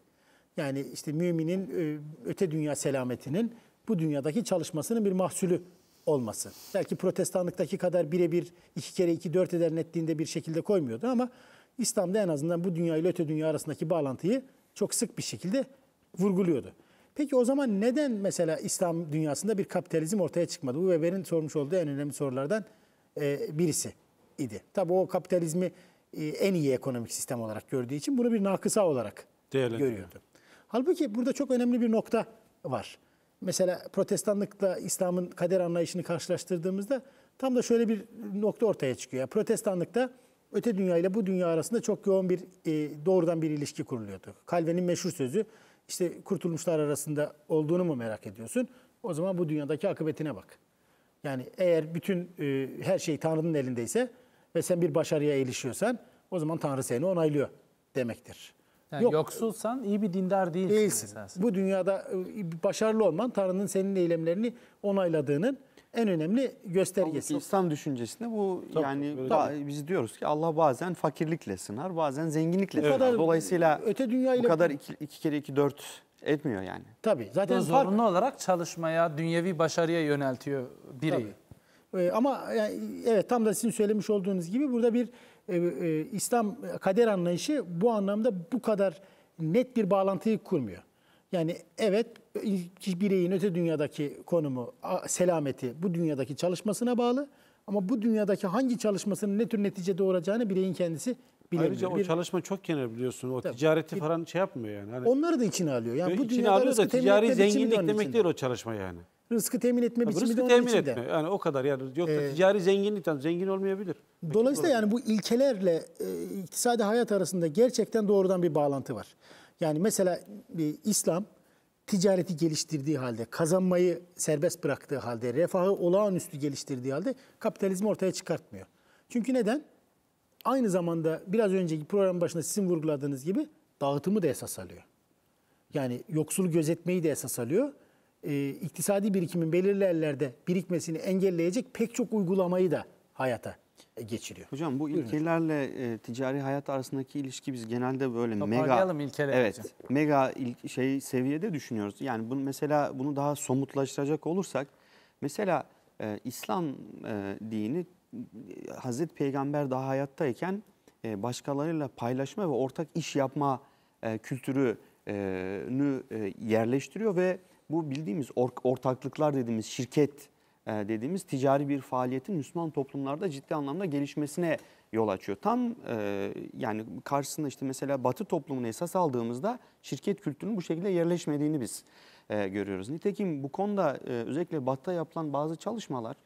B: Yani işte müminin e, öte dünya selametinin bu dünyadaki çalışmasının bir mahsulü olması. Belki protestanlıktaki kadar birebir iki kere iki dört eder netliğinde bir şekilde koymuyordu ama İslam'da en azından bu dünya ile öte dünya arasındaki bağlantıyı çok sık bir şekilde vurguluyordu. Peki o zaman neden mesela İslam dünyasında bir kapitalizm ortaya çıkmadı? Bu Weber'in sormuş olduğu en önemli sorulardan e, birisi idi. Tabii o kapitalizmi e, en iyi ekonomik sistem olarak gördüğü için bunu bir nakısa olarak görüyordu. Halbuki burada çok önemli bir nokta var mesela protestanlıkla İslam'ın kader anlayışını karşılaştırdığımızda tam da şöyle bir nokta ortaya çıkıyor. Yani protestanlıkta öte dünya ile bu dünya arasında çok yoğun bir e, doğrudan bir ilişki kuruluyordu. Calvin'in meşhur sözü işte kurtulmuşlar arasında olduğunu mu merak ediyorsun? O zaman bu dünyadaki akıbetine bak. Yani eğer bütün e, her şey Tanrı'nın elindeyse ve sen bir başarıya erişiyorsan o zaman Tanrı seni onaylıyor demektir.
A: Yani Yok. Yoksulsan iyi bir
B: dindar değilsin. Değilsin. Esasında. Bu dünyada e, başarılı olman Tanrı'nın senin eylemlerini onayladığının en önemli göstergesi. Tabii, İslam düşüncesinde bu tabii, yani tabii.
C: biz diyoruz ki Allah bazen fakirlikle sınar, bazen zenginlikle evet. sınar. Dolayısıyla öte dünyayla. bu kadar iki, iki
A: kere iki dört etmiyor yani. Tabii. Zaten zorunlu fark... olarak çalışmaya, dünyevi başarıya yöneltiyor bireyi.
B: Tabii. E, ama yani, evet tam da sizin söylemiş olduğunuz gibi burada bir e, e, İslam kader anlayışı bu anlamda bu kadar net bir bağlantıyı kurmuyor. Yani evet bireyin öte dünyadaki konumu, selameti bu dünyadaki çalışmasına bağlı. Ama bu dünyadaki hangi çalışmasının ne tür netice doğuracağını bireyin kendisi bilemiyor. Ayrıca o bir,
D: çalışma çok kenar biliyorsun. O tabii, ticareti falan şey yapmıyor yani. Hani, onları da içine
B: alıyor. Yani bu içine alıyor da ticari zenginlik
D: demek değil o çalışma yani
B: rızkı temin etme biçimi rızkı de onun temin içinde. etme.
D: Yani o kadar yani yoksa ee, ticari zenginlik tam zengin olmayabilir. dolayısıyla
B: yani bu ilkelerle e, iktisadi hayat arasında gerçekten doğrudan bir bağlantı var. Yani mesela e, İslam ticareti geliştirdiği halde, kazanmayı serbest bıraktığı halde, refahı olağanüstü geliştirdiği halde kapitalizmi ortaya çıkartmıyor. Çünkü neden? Aynı zamanda biraz önceki program başında sizin vurguladığınız gibi dağıtımı da esas alıyor. Yani yoksul gözetmeyi de esas alıyor e, iktisadi birikimin belirli ellerde birikmesini engelleyecek pek çok uygulamayı da
C: hayata e, geçiriyor. Hocam bu ilkelerle e, ticari hayat arasındaki ilişki biz genelde böyle Toparlayalım mega ilkeleri. Evet. Hocam. Mega il, şey seviyede düşünüyoruz. Yani bunu mesela bunu daha somutlaştıracak olursak mesela e, İslam e, dini Hazreti Peygamber daha hayattayken e, başkalarıyla paylaşma ve ortak iş yapma e, kültürünü e, yerleştiriyor ve bu bildiğimiz or ortaklıklar dediğimiz şirket e, dediğimiz ticari bir faaliyetin Müslüman toplumlarda ciddi anlamda gelişmesine yol açıyor. Tam e, yani karşısında işte mesela Batı toplumunu esas aldığımızda şirket kültürünün bu şekilde yerleşmediğini biz e, görüyoruz. Nitekim bu konuda e, özellikle Batı'da yapılan bazı çalışmalar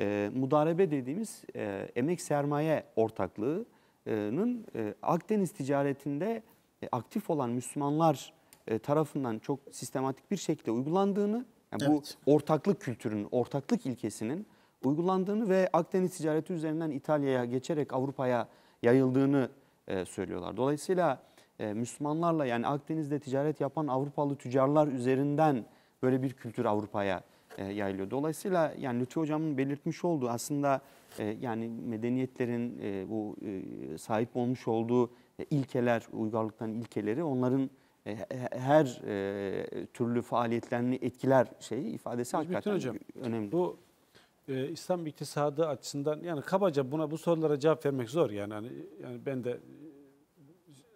C: e, mudarebe dediğimiz e, emek sermaye ortaklığının e, Akdeniz ticaretinde e, aktif olan Müslümanlar e, tarafından çok sistematik bir şekilde uygulandığını, yani evet. bu ortaklık kültürünün, ortaklık ilkesinin uygulandığını ve Akdeniz ticareti üzerinden İtalya'ya geçerek Avrupa'ya yayıldığını e, söylüyorlar. Dolayısıyla e, Müslümanlarla yani Akdeniz'de ticaret yapan Avrupalı tüccarlar üzerinden böyle bir kültür Avrupa'ya e, yayılıyor. Dolayısıyla yani Lütfi Hocam'ın belirtmiş olduğu aslında e, yani medeniyetlerin e, bu e, sahip olmuş olduğu e, ilkeler, uygarlıktan ilkeleri onların e, her e, türlü faaliyetlerini etkiler şeyi ifadesi Hizmetin hakikaten hocam, önemli.
D: Bu e, İslam iktisadı açısından yani kabaca buna bu sorulara cevap vermek zor yani yani, yani ben de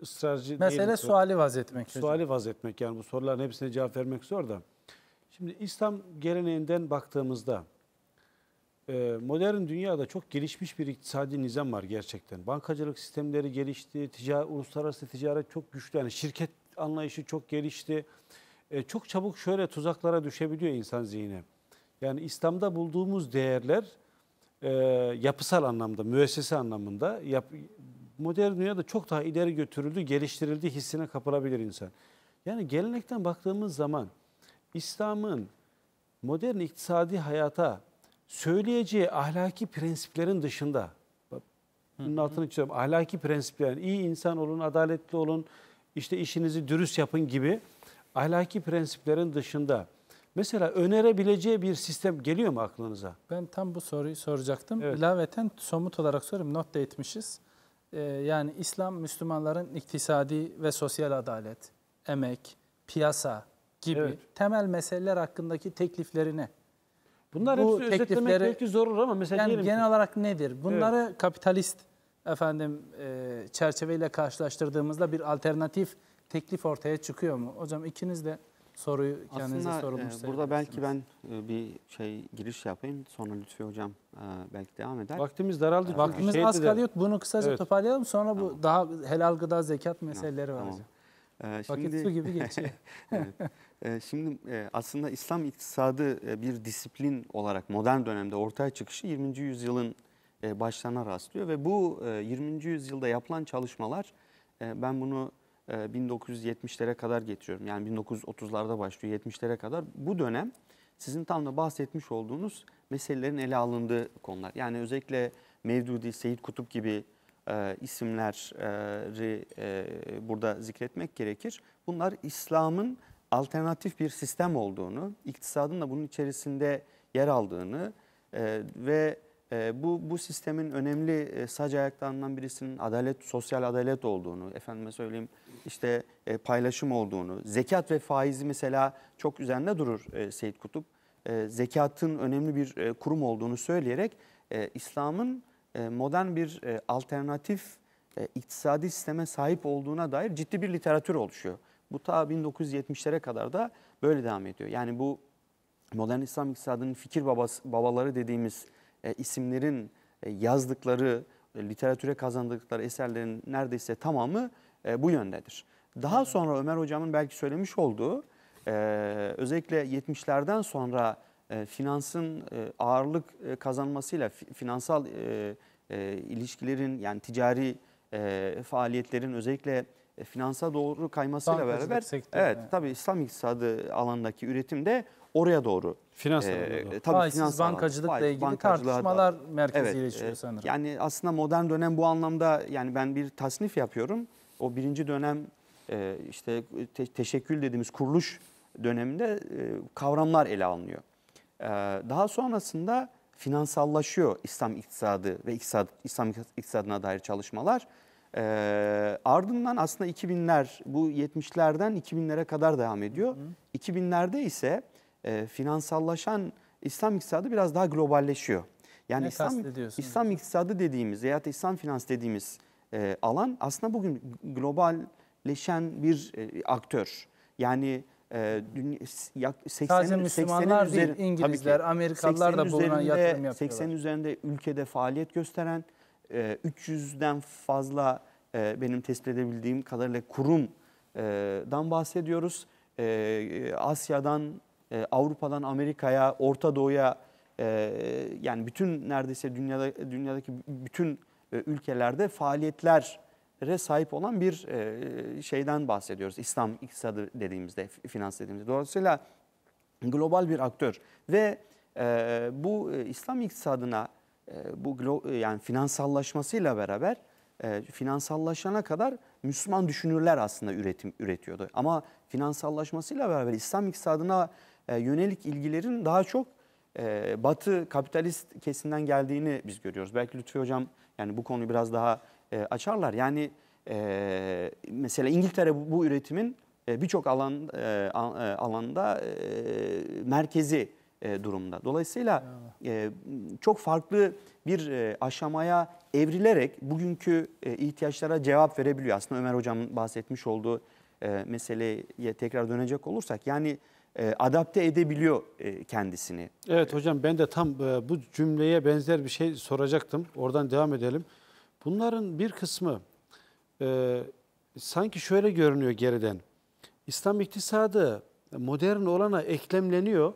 D: ısrarcı Mesele değilim. suali vaz
A: etmek. Suali hocam. vaz
D: etmek yani bu soruların hepsine cevap vermek zor da. Şimdi İslam geleneğinden baktığımızda e, modern dünyada çok gelişmiş bir iktisadi nizam var gerçekten. Bankacılık sistemleri gelişti, ticaret, uluslararası ticaret çok güçlü. Yani şirket anlayışı çok gelişti. E, çok çabuk şöyle tuzaklara düşebiliyor insan zihni. Yani İslam'da bulduğumuz değerler e, yapısal anlamda, müessese anlamında yap, modern dünyada çok daha ileri götürüldü, geliştirildi hissine kapılabilir insan. Yani gelenekten baktığımız zaman İslam'ın modern iktisadi hayata söyleyeceği ahlaki prensiplerin dışında, bunun altını çiziyorum, ahlaki prensiplerin, iyi insan olun, adaletli olun, işte işinizi dürüst yapın gibi ahlaki prensiplerin dışında mesela önerebileceği bir sistem geliyor mu aklınıza?
A: Ben tam bu soruyu soracaktım. Evet. İlaveten somut olarak soruyorum. Not da etmişiz. Ee, yani İslam Müslümanların iktisadi ve sosyal adalet, emek, piyasa gibi evet. temel meseleler hakkındaki tekliflerini. Bunlar bu hepsi özetlemek belki zor olur ama mesela yani genel ki, olarak nedir? Bunları evet. kapitalist efendim e, çerçeveyle karşılaştırdığımızda bir alternatif teklif ortaya çıkıyor mu? Hocam ikiniz de soruyu kendinize Aslında, sorulmuş. E, burada belki
C: ben e, bir şey giriş yapayım. Sonra Lütfi Hocam e, belki devam eder. Vaktimiz daraldı. Vaktimiz şey az kalıyor. Bunu kısaca evet.
A: toparlayalım. Sonra tamam. bu daha helal gıda zekat meseleleri tamam. var hocam.
C: E, şimdi, Vakit su gibi geçiyor. evet. E, şimdi e, aslında İslam iktisadı bir disiplin olarak modern dönemde ortaya çıkışı 20. yüzyılın e, başlarına rastlıyor ve bu 20. E, yüzyılda yapılan çalışmalar e, ben bunu 1970'lere kadar getiriyorum. Yani 1930'larda başlıyor 70'lere kadar. Bu dönem sizin tam da bahsetmiş olduğunuz meselelerin ele alındığı konular. Yani özellikle Mevdudi, Seyit Kutup gibi e, isimleri e, burada zikretmek gerekir. Bunlar İslam'ın alternatif bir sistem olduğunu, iktisadın da bunun içerisinde yer aldığını e, ve e, bu, bu sistemin önemli e, sac ayaklarından birisinin adalet, sosyal adalet olduğunu, efendime söyleyeyim işte e, paylaşım olduğunu, zekat ve faizi mesela çok üzerinde durur e, Seyit Kutup. E, zekatın önemli bir e, kurum olduğunu söyleyerek e, İslam'ın e, modern bir e, alternatif e, iktisadi sisteme sahip olduğuna dair ciddi bir literatür oluşuyor. Bu ta 1970'lere kadar da böyle devam ediyor. Yani bu modern İslam iktisadının fikir babası, babaları dediğimiz e, isimlerin e, yazdıkları, e, literatüre kazandıkları eserlerin neredeyse tamamı bu yöndedir. Daha sonra Ömer Hocam'ın belki söylemiş olduğu e, özellikle 70'lerden sonra finansın ağırlık kazanmasıyla finansal ilişkilerin yani ticari faaliyetlerin özellikle e, finansa doğru kaymasıyla Bankacılık beraber sektörü, evet yani. tabii İslam iktisadı alandaki üretim de oraya doğru. Finans e, doğru. tabii Faizsiz finans bankacılıkla alan, ilgili bankacılığa tartışmalar da, merkezileşiyor evet, e, sanırım. Yani aslında modern dönem bu anlamda yani ben bir tasnif yapıyorum. O birinci dönem e, işte te teşekkül dediğimiz kuruluş döneminde kavramlar ele alınıyor. E, daha sonrasında finansallaşıyor İslam iktisadı ve iktisad, İslam iktisadına dair çalışmalar. E, ardından aslında 2000'ler bu 70'lerden 2000'lere kadar devam ediyor. Hı. 2000'lerde ise e, finansallaşan İslam iktisadı biraz daha globalleşiyor. Yani ne İslam, İslam iktisadı dediğimiz veya İslam finans dediğimiz e, alan aslında bugün globalleşen bir e, aktör. Yani e, dünya, yak, 80, Sadece Müslümanlar 80'in değil, üzeri, İngilizler, Amerikalılar da bulunan yatırım yapıyorlar. 80'in üzerinde ülkede faaliyet gösteren e, ee, 300'den fazla e, benim tespit edebildiğim kadarıyla kurumdan e, bahsediyoruz. E, Asya'dan, e, Avrupa'dan Amerika'ya, Orta Doğu'ya e, yani bütün neredeyse dünyada dünyadaki bütün e, ülkelerde faaliyetlere sahip olan bir e, şeyden bahsediyoruz. İslam iktisadı dediğimizde, finans dediğimizde. Dolayısıyla global bir aktör ve e, bu İslam iktisadına ee, bu e, yani finansallaşmasıyla beraber e, finansallaşana kadar Müslüman düşünürler aslında üretim üretiyordu. Ama finansallaşmasıyla beraber İslam iktisadına e, yönelik ilgilerin daha çok Batı kapitalist kesimden geldiğini biz görüyoruz. Belki Lütfi Hocam yani bu konuyu biraz daha açarlar. Yani mesela İngiltere bu, üretimin birçok alan alanda e, merkezi e, durumda. Dolayısıyla e, çok farklı bir e, aşamaya evrilerek bugünkü ihtiyaçlara cevap verebiliyor. Aslında Ömer Hocam'ın bahsetmiş olduğu meseleye tekrar dönecek olursak yani adapte edebiliyor kendisini.
D: Evet hocam ben de tam bu cümleye benzer bir şey soracaktım. Oradan devam edelim. Bunların bir kısmı sanki şöyle görünüyor geriden. İslam iktisadı modern olana eklemleniyor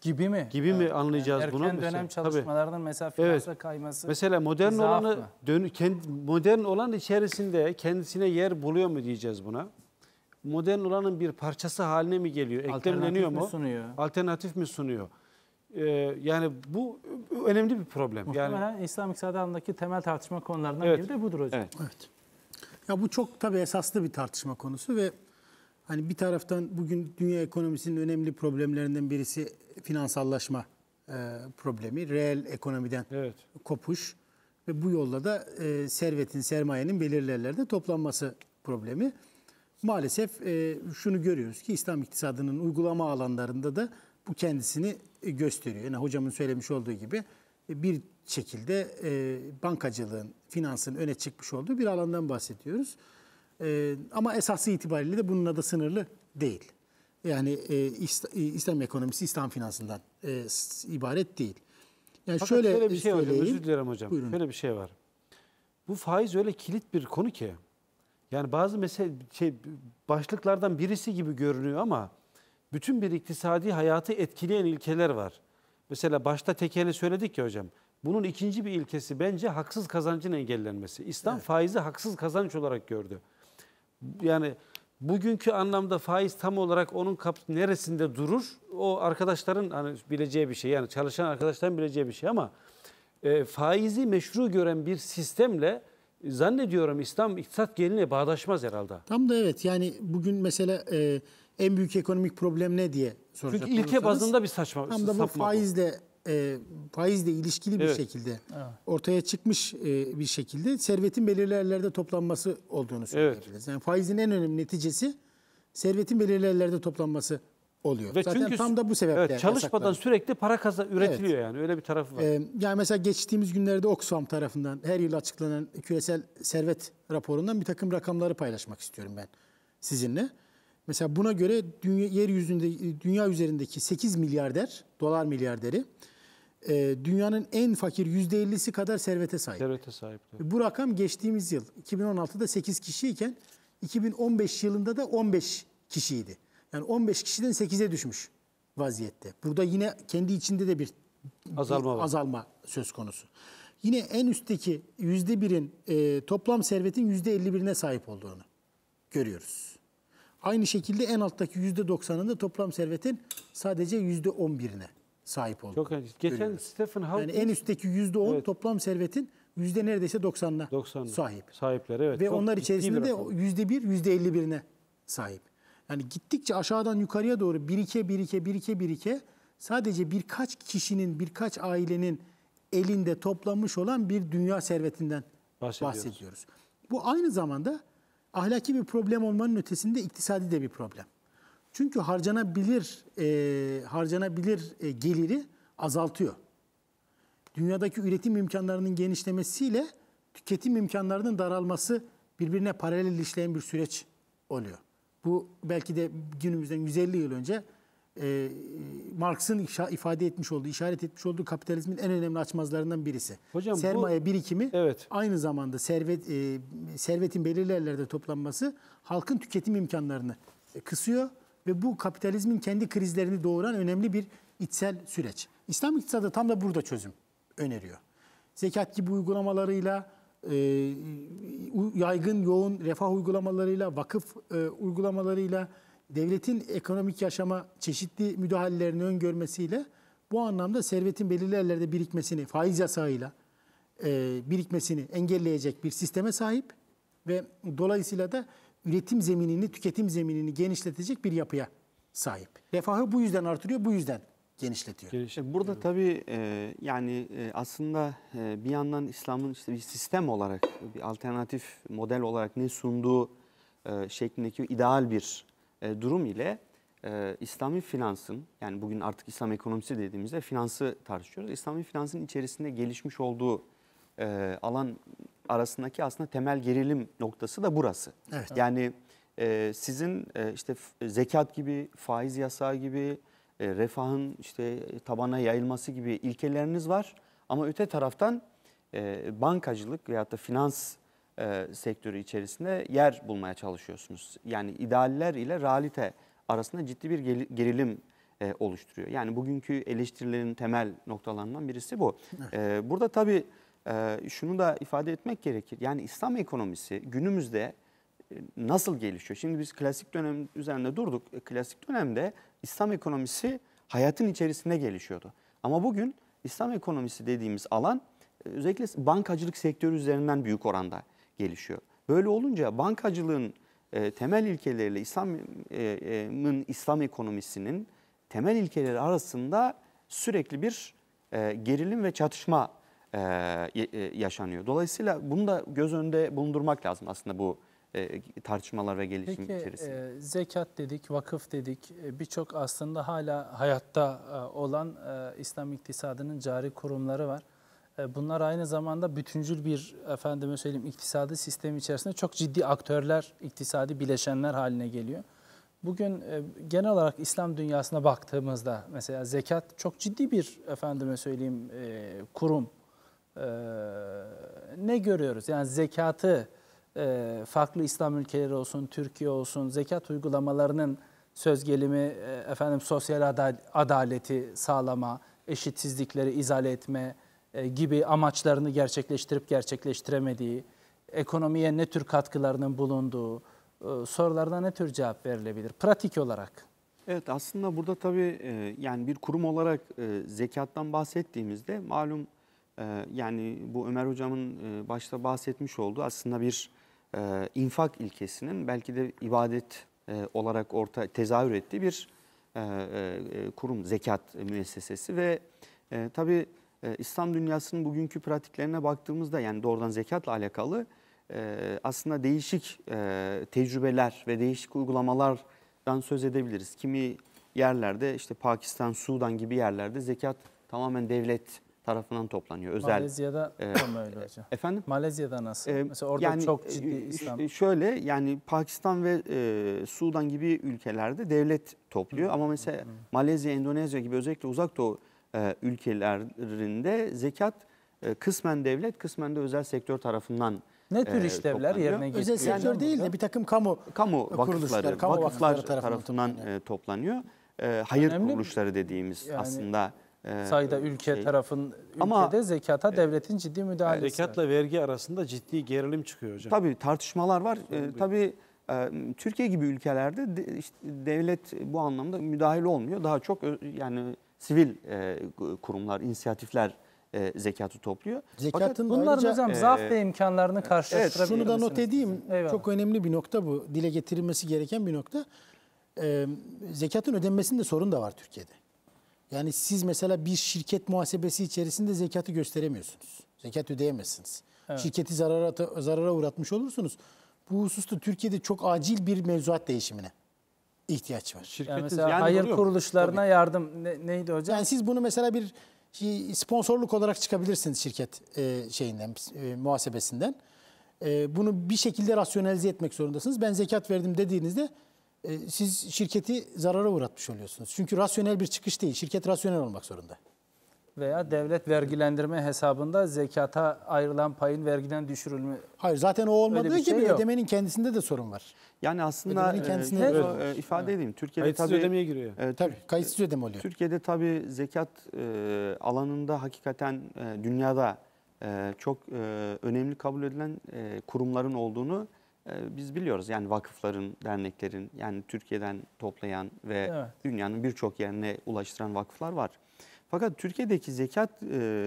D: gibi mi? Gibi mi anlayacağız yani bunu? Erken dönem çalışmalarının
A: Tabii. mesela finansa evet. kayması. Mesela modern olanı
D: dön, kendi, modern olan içerisinde kendisine yer buluyor mu diyeceğiz buna? Modern olanın bir parçası haline mi geliyor? Eklemleniyor mu? Alternatif mi sunuyor? Alternatif mi sunuyor? Ee, yani bu önemli bir problem. Muhtemelen
A: yani, İslam iktisadı alanındaki temel tartışma konularından evet. biri de
B: budur hocam. Evet. evet. Ya bu çok tabii esaslı bir tartışma konusu ve hani bir taraftan bugün dünya ekonomisinin önemli problemlerinden birisi finansallaşma e, problemi, reel ekonomiden evet. kopuş ve bu yolla da e, servetin, sermayenin belirlerlerde toplanması problemi. Maalesef e, şunu görüyoruz ki İslam iktisadının uygulama alanlarında da bu kendisini e, gösteriyor. Yani hocamın söylemiş olduğu gibi e, bir şekilde e, bankacılığın, finansın öne çıkmış olduğu bir alandan bahsediyoruz. E, ama esası itibariyle de bununla da sınırlı değil. Yani e, e, İslam ekonomisi İslam finansından e, ibaret
D: değil. Yani Fakat şöyle, şöyle bir e, şey söyleyeyim. hocam, özür dilerim hocam. Buyurun. Şöyle bir şey var. Bu faiz öyle kilit bir konu ki. Yani bazı mesele şey başlıklardan birisi gibi görünüyor ama bütün bir iktisadi hayatı etkileyen ilkeler var. Mesela başta tekeli söyledik ya hocam. Bunun ikinci bir ilkesi bence haksız kazancın engellenmesi. İslam evet. faizi haksız kazanç olarak gördü. Yani bugünkü anlamda faiz tam olarak onun kap neresinde durur? O arkadaşların hani bileceği bir şey yani çalışan arkadaşların bileceği bir şey ama e, faizi meşru gören bir sistemle zannediyorum İslam iktisat geline bağdaşmaz herhalde.
B: Tam da evet yani bugün mesela e, en büyük ekonomik problem ne diye soracak Çünkü ilke bazında bir saçma. Tam da bu faizle bu e, faizle ilişkili evet. bir şekilde evet. ortaya çıkmış e, bir şekilde servetin belirli yerlerde toplanması olduğunu söyleyebiliriz. Evet. Yani faizin en önemli neticesi servetin belirli yerlerde toplanması
D: oluyor. Ve Zaten çünkü, tam da bu sebeple. Evet, çalışmadan yasaklar. Şey. sürekli para kaza üretiliyor evet. yani öyle bir tarafı var. Ee,
B: yani mesela geçtiğimiz günlerde Oxfam tarafından her yıl açıklanan küresel servet raporundan bir takım rakamları paylaşmak istiyorum ben sizinle. Mesela buna göre dünya yeryüzünde dünya üzerindeki 8 milyarder, dolar milyarderi e, dünyanın en fakir %50'si kadar servete sahip. Servete sahip. Bu rakam geçtiğimiz yıl 2016'da 8 kişiyken 2015 yılında da 15 kişiydi. Yani 15 kişiden 8'e düşmüş vaziyette. Burada yine kendi içinde de bir azalma, bir azalma söz konusu. Yine en üstteki %1'in e, toplam servetin %51'ine sahip olduğunu görüyoruz. Aynı şekilde en alttaki %90'ın da toplam servetin sadece %11'ine sahip oldu. Çok enteresan. Geçen görüyoruz. Stephen Hawking... Yani en üstteki %10 evet. toplam servetin yüzde neredeyse 90'ına 90'ına sahip.
D: Sahipler evet. Ve Çok onlar içerisinde
B: yüzde bir yüzde elli birine sahip. Yani gittikçe aşağıdan yukarıya doğru birike birike birike birike sadece birkaç kişinin, birkaç ailenin elinde toplanmış olan bir dünya servetinden bahsediyoruz. bahsediyoruz. Bu aynı zamanda ahlaki bir problem olmanın ötesinde iktisadi de bir problem. Çünkü harcanabilir e, harcanabilir e, geliri azaltıyor. Dünyadaki üretim imkanlarının genişlemesiyle tüketim imkanlarının daralması birbirine paralel işleyen bir süreç oluyor. Bu belki de günümüzden 150 yıl önce e, Marx'ın ifade etmiş olduğu, işaret etmiş olduğu kapitalizmin en önemli açmazlarından birisi. Hocam, Sermaye bu, birikimi evet. aynı zamanda servet e, servetin belirli yerlerde toplanması halkın tüketim imkanlarını e, kısıyor ve bu kapitalizmin kendi krizlerini doğuran önemli bir içsel süreç. İslam iktisadı tam da burada çözüm öneriyor. Zekat gibi uygulamalarıyla, e, yaygın yoğun refah uygulamalarıyla, vakıf e, uygulamalarıyla, devletin ekonomik yaşama çeşitli müdahalelerini öngörmesiyle bu anlamda servetin belirli yerlerde birikmesini, faiz yasağıyla e, birikmesini engelleyecek bir sisteme sahip ve dolayısıyla da üretim zeminini, tüketim zeminini genişletecek bir
C: yapıya sahip. Refahı bu yüzden artırıyor, bu yüzden genişletiyor. genişletiyor. Burada evet. tabii e, yani e, aslında e, bir yandan İslam'ın işte bir sistem olarak, bir alternatif model olarak ne sunduğu e, şeklindeki ideal bir e, durum ile e, İslami finansın, yani bugün artık İslam ekonomisi dediğimizde finansı tartışıyoruz. İslami finansın içerisinde gelişmiş olduğu e, alan arasındaki aslında temel gerilim noktası da burası. Evet. Yani e, sizin e, işte zekat gibi, faiz yasağı gibi, e, refahın işte tabana yayılması gibi ilkeleriniz var. Ama öte taraftan e, bankacılık veyahut da finans e, sektörü içerisinde yer bulmaya çalışıyorsunuz. Yani idealler ile realite arasında ciddi bir gerilim e, oluşturuyor. Yani bugünkü eleştirilerin temel noktalarından birisi bu. Evet. E, burada tabii ee, şunu da ifade etmek gerekir. Yani İslam ekonomisi günümüzde e, nasıl gelişiyor? Şimdi biz klasik dönem üzerinde durduk. E, klasik dönemde İslam ekonomisi hayatın içerisinde gelişiyordu. Ama bugün İslam ekonomisi dediğimiz alan e, özellikle bankacılık sektörü üzerinden büyük oranda gelişiyor. Böyle olunca bankacılığın temel ilkeleriyle İslam'ın İslam ekonomisinin temel ilkeleri arasında sürekli bir gerilim ve çatışma e, e, yaşanıyor. Dolayısıyla bunu da göz önünde bulundurmak lazım aslında bu e, tartışmalar ve gelişim Peki, içerisinde.
A: E, zekat dedik, vakıf dedik e, birçok aslında hala hayatta e, olan e, İslam iktisadının cari kurumları var. E, bunlar aynı zamanda bütüncül bir efendime söyleyeyim iktisadi sistem içerisinde çok ciddi aktörler, iktisadi bileşenler haline geliyor. Bugün genel olarak İslam dünyasına baktığımızda mesela zekat çok ciddi bir efendime söyleyeyim kurum ee, ne görüyoruz? Yani zekatı e, farklı İslam ülkeleri olsun, Türkiye olsun, zekat uygulamalarının söz gelimi e, efendim sosyal adaleti sağlama, eşitsizlikleri izale etme e, gibi amaçlarını gerçekleştirip gerçekleştiremediği, ekonomiye ne tür katkılarının bulunduğu e, sorularına ne tür cevap verilebilir pratik olarak?
C: Evet aslında burada tabii e, yani bir kurum olarak e, zekattan bahsettiğimizde malum ee, yani bu Ömer Hocam'ın e, başta bahsetmiş olduğu aslında bir e, infak ilkesinin belki de ibadet e, olarak orta tezahür ettiği bir kurum, zekat müessesesi ve tabii İslam dünyasının bugünkü pratiklerine baktığımızda yani doğrudan zekatla alakalı aslında değişik tecrübeler ve değişik uygulamalardan söz edebiliriz. Kimi yerlerde işte Pakistan, Sudan gibi yerlerde zekat tamamen devlet tarafından toplanıyor. Özel, Malezya'da e,
A: mı öyle hocam? Efendim? Malezya'da nasıl? E, Mesela orada yani, çok e, ciddi İslam.
C: Şöyle yani Pakistan ve e, Sudan gibi ülkelerde devlet topluyor. Hı. Ama mesela hı. Malezya, Endonezya gibi özellikle uzak doğu e, ülkelerinde zekat e, kısmen devlet kısmen de özel sektör tarafından ne e, tür işlevler e, yerine getiriyor? Özel sektör yani, değil de
B: bir takım kamu,
C: kamu kuruluşları, kamu vakıfları vakıflar tarafından, tarafından yani. E, toplanıyor. E, hayır Önemli kuruluşları dediğimiz yani, aslında ee, sayıda ülke şey. tarafın
A: ülkede Ama, zekata e, devletin ciddi müdahalesi e, Zekatla
D: vergi arasında ciddi gerilim çıkıyor hocam. Tabii
C: tartışmalar var. E, tabii e, Türkiye gibi ülkelerde de, işte, devlet bu anlamda müdahil olmuyor. Daha çok yani sivil e, kurumlar, inisiyatifler e, zekatı topluyor. Zekatın bunların ayrıca, hocam e, zaaf ve
A: imkanlarını e, karşılaştırabilir
C: evet, Şunu da not edeyim.
B: Çok önemli bir nokta bu. Dile getirilmesi gereken bir nokta. E, zekatın ödenmesinde sorun da var Türkiye'de. Yani siz mesela bir şirket muhasebesi içerisinde zekatı gösteremiyorsunuz. Zekat ödeyemezsiniz. Evet. Şirketi zarara, zarara uğratmış olursunuz. Bu hususta Türkiye'de çok acil bir mevzuat değişimine ihtiyaç
D: var. Şirketin
A: yani mesela yani hayır kuruluşlarına Tabii. yardım ne, neydi hocam?
B: Yani siz bunu mesela bir şey, sponsorluk olarak çıkabilirsiniz şirket e, şeyinden e, muhasebesinden. E, bunu bir şekilde rasyonelize etmek zorundasınız. Ben zekat verdim dediğinizde ee, siz şirketi zarara uğratmış oluyorsunuz. Çünkü rasyonel bir çıkış değil. Şirket rasyonel olmak zorunda.
A: Veya devlet vergilendirme hesabında zekata ayrılan payın vergiden düşürülme. Hayır zaten o olmadığı gibi şey gibi yok.
B: ödemenin kendisinde de sorun var.
A: Yani aslında ödemenin e, kendisinde e, ifade edeyim.
C: Türkiye'de kayıtsız tabii, ödemeye giriyor. E, tabii kayıtsız ödeme oluyor. Türkiye'de tabii zekat e, alanında hakikaten e, dünyada e, çok e, önemli kabul edilen e, kurumların olduğunu ee, biz biliyoruz yani vakıfların, derneklerin yani Türkiye'den toplayan ve evet. dünyanın birçok yerine ulaştıran vakıflar var. Fakat Türkiye'deki zekat e,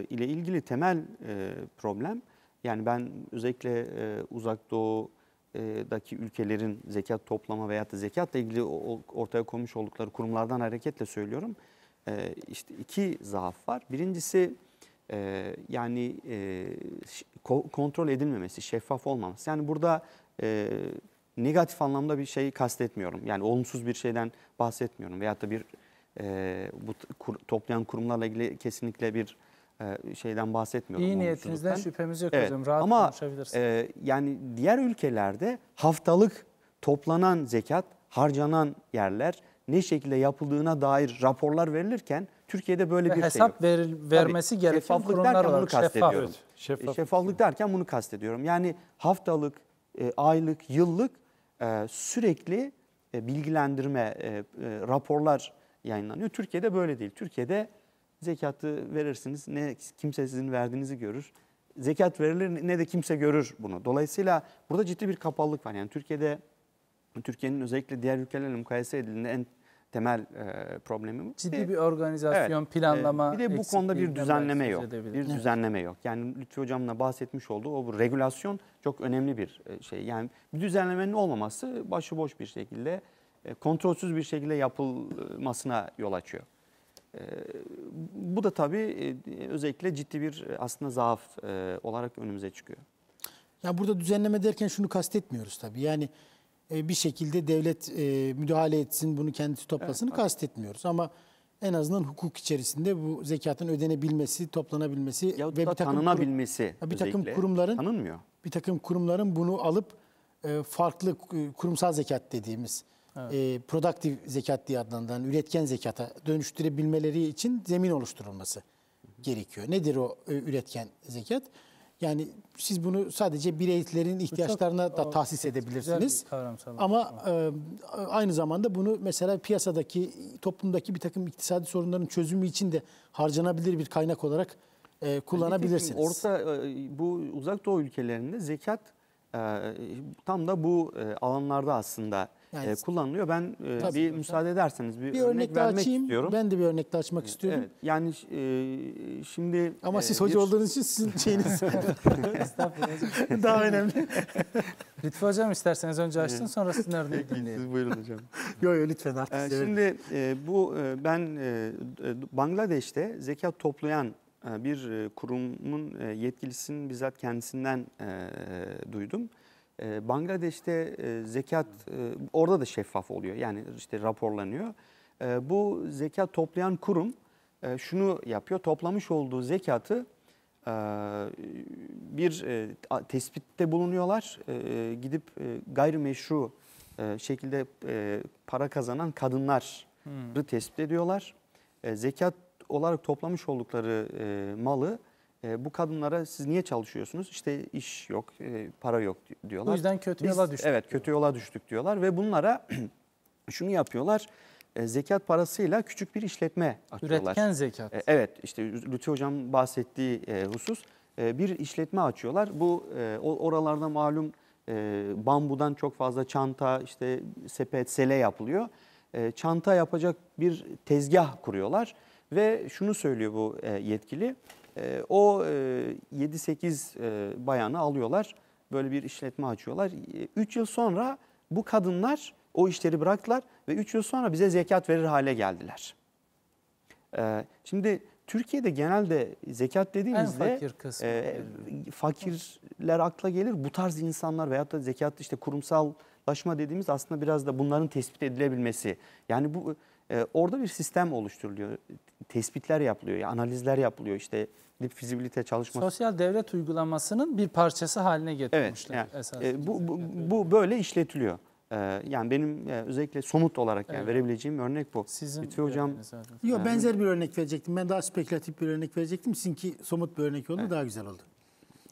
C: ile ilgili temel e, problem yani ben özellikle e, uzak doğudaki ülkelerin zekat toplama veya da zekatla ilgili ortaya koymuş oldukları kurumlardan hareketle söylüyorum. işte iki zaaf var. Birincisi yani kontrol edilmemesi, şeffaf olmaması. Yani burada e, negatif anlamda bir şey kastetmiyorum. Yani olumsuz bir şeyden bahsetmiyorum. Veyahut da bir e, bu kur, toplayan kurumlarla ilgili kesinlikle bir e, şeyden bahsetmiyorum. İyi niyetinizden şüphemiz yok evet. hocam.
A: Rahat Ama, konuşabilirsiniz.
C: E, yani diğer ülkelerde haftalık toplanan zekat, harcanan yerler ne şekilde yapıldığına dair raporlar verilirken Türkiye'de böyle Ve bir şey hesap
A: şey yok. veril, vermesi
C: gereken kurumlar derken var. Bunu kastediyorum. Şeffaf. Evet, şeffaflık. E, şeffaflık derken bunu kastediyorum. Yani haftalık e, aylık, yıllık e, sürekli e, bilgilendirme, e, e, raporlar yayınlanıyor. Türkiye'de böyle değil. Türkiye'de zekatı verirsiniz ne kimse sizin verdiğinizi görür. Zekat verilir ne de kimse görür bunu. Dolayısıyla burada ciddi bir kapallık var. Yani Türkiye'de Türkiye'nin özellikle diğer ülkelerle mukayese edildiğinde en temel e, problemimiz. Ciddi bir, organizasyon, evet, planlama. bir de bu konuda bir düzenleme yok. Bir düzenleme yok. Yani Lütfi Hocam'la bahsetmiş olduğu o bu regulasyon çok önemli bir şey. Yani bir düzenlemenin olmaması başıboş bir şekilde kontrolsüz bir şekilde yapılmasına yol açıyor. Bu da tabii özellikle ciddi bir aslında zaaf olarak önümüze çıkıyor.
B: Ya burada düzenleme derken şunu kastetmiyoruz tabii. Yani e, bir şekilde devlet e, müdahale etsin, bunu kendisi toplasını evet, kastetmiyoruz. Ama en azından hukuk içerisinde bu zekatın ödenebilmesi, toplanabilmesi ya ve bir takım tanınabilmesi kurum, bir takım kurumların tanınmıyor. Bir takım kurumların bunu alıp e, farklı kurumsal zekat dediğimiz evet. e, productive zekat diye adlandırılan üretken zekata dönüştürebilmeleri için zemin oluşturulması gerekiyor. Nedir o e, üretken zekat? Yani siz bunu sadece bireylerin ihtiyaçlarına da tahsis edebilirsiniz. Ama e, aynı zamanda bunu mesela piyasadaki, toplumdaki bir takım iktisadi sorunların çözümü için de harcanabilir bir kaynak olarak e, kullanabilirsiniz. Orta
C: bu uzak doğu ülkelerinde zekat e, tam da bu e, alanlarda aslında yani, e, kullanılıyor. Ben e, tabii, bir müsaade ederseniz bir, bir örnek, örnek vermek açayım. istiyorum. Ben de bir örnek de açmak istiyorum. Evet, yani e,
B: şimdi... Ama e, siz hoca bir... olduğunuz için sizin şeyiniz daha önemli.
A: Lütfü Hocam isterseniz önce açsın sonrasında sizin örneği dinleyelim. Siz buyurun hocam. Yok yok lütfen artık.
C: E, şimdi e, bu e, ben e, Bangladeş'te zekat toplayan bir kurumun yetkilisinin bizzat kendisinden duydum. Ee, Bangladeş'te e, zekat e, orada da şeffaf oluyor. Yani işte raporlanıyor. Ee, bu zekat toplayan kurum e, şunu yapıyor. Toplamış olduğu zekatı bir tespitte bulunuyorlar. gidip gayrimeşru şekilde para kazanan kadınları hmm. tespit ediyorlar. zekat olarak toplamış oldukları malı e, bu kadınlara siz niye çalışıyorsunuz? İşte iş yok, e, para yok diyorlar. O yüzden kötü Biz, yola düştük. Evet kötü yola düştük diyorlar ve bunlara şunu yapıyorlar. E, zekat parasıyla küçük bir işletme açıyorlar. Üretken zekat. E, evet işte Lütfi Hocam bahsettiği e, husus bir işletme açıyorlar. Bu oralarda malum bambudan çok fazla çanta, işte sepet, sele yapılıyor. çanta yapacak bir tezgah kuruyorlar ve şunu söylüyor bu yetkili. Ee, o e, 7-8 e, bayanı alıyorlar. Böyle bir işletme açıyorlar. 3 ee, yıl sonra bu kadınlar o işleri bıraktılar ve 3 yıl sonra bize zekat verir hale geldiler. Ee, şimdi Türkiye'de genelde zekat dediğimizde fakir E, fakirler akla gelir. Bu tarz insanlar veyahut da zekat işte kurumsallaşma dediğimiz aslında biraz da bunların tespit edilebilmesi. Yani bu ee, orada bir sistem oluşturuluyor. Tespitler yapılıyor, analizler yapılıyor. işte
A: dip fizibilite çalışması.
C: Sosyal devlet
A: uygulamasının bir parçası haline getirmişler. Evet, yani, esas, e,
C: bu, bu, bu böyle işletiliyor. Ee, yani benim e, özellikle somut olarak yani evet. verebileceğim örnek bu. Sizin Lütfi Hocam... Yok benzer
B: bir örnek verecektim. Ben daha spekülatif bir örnek verecektim.
D: Sizinki somut bir örnek oldu evet. daha güzel oldu.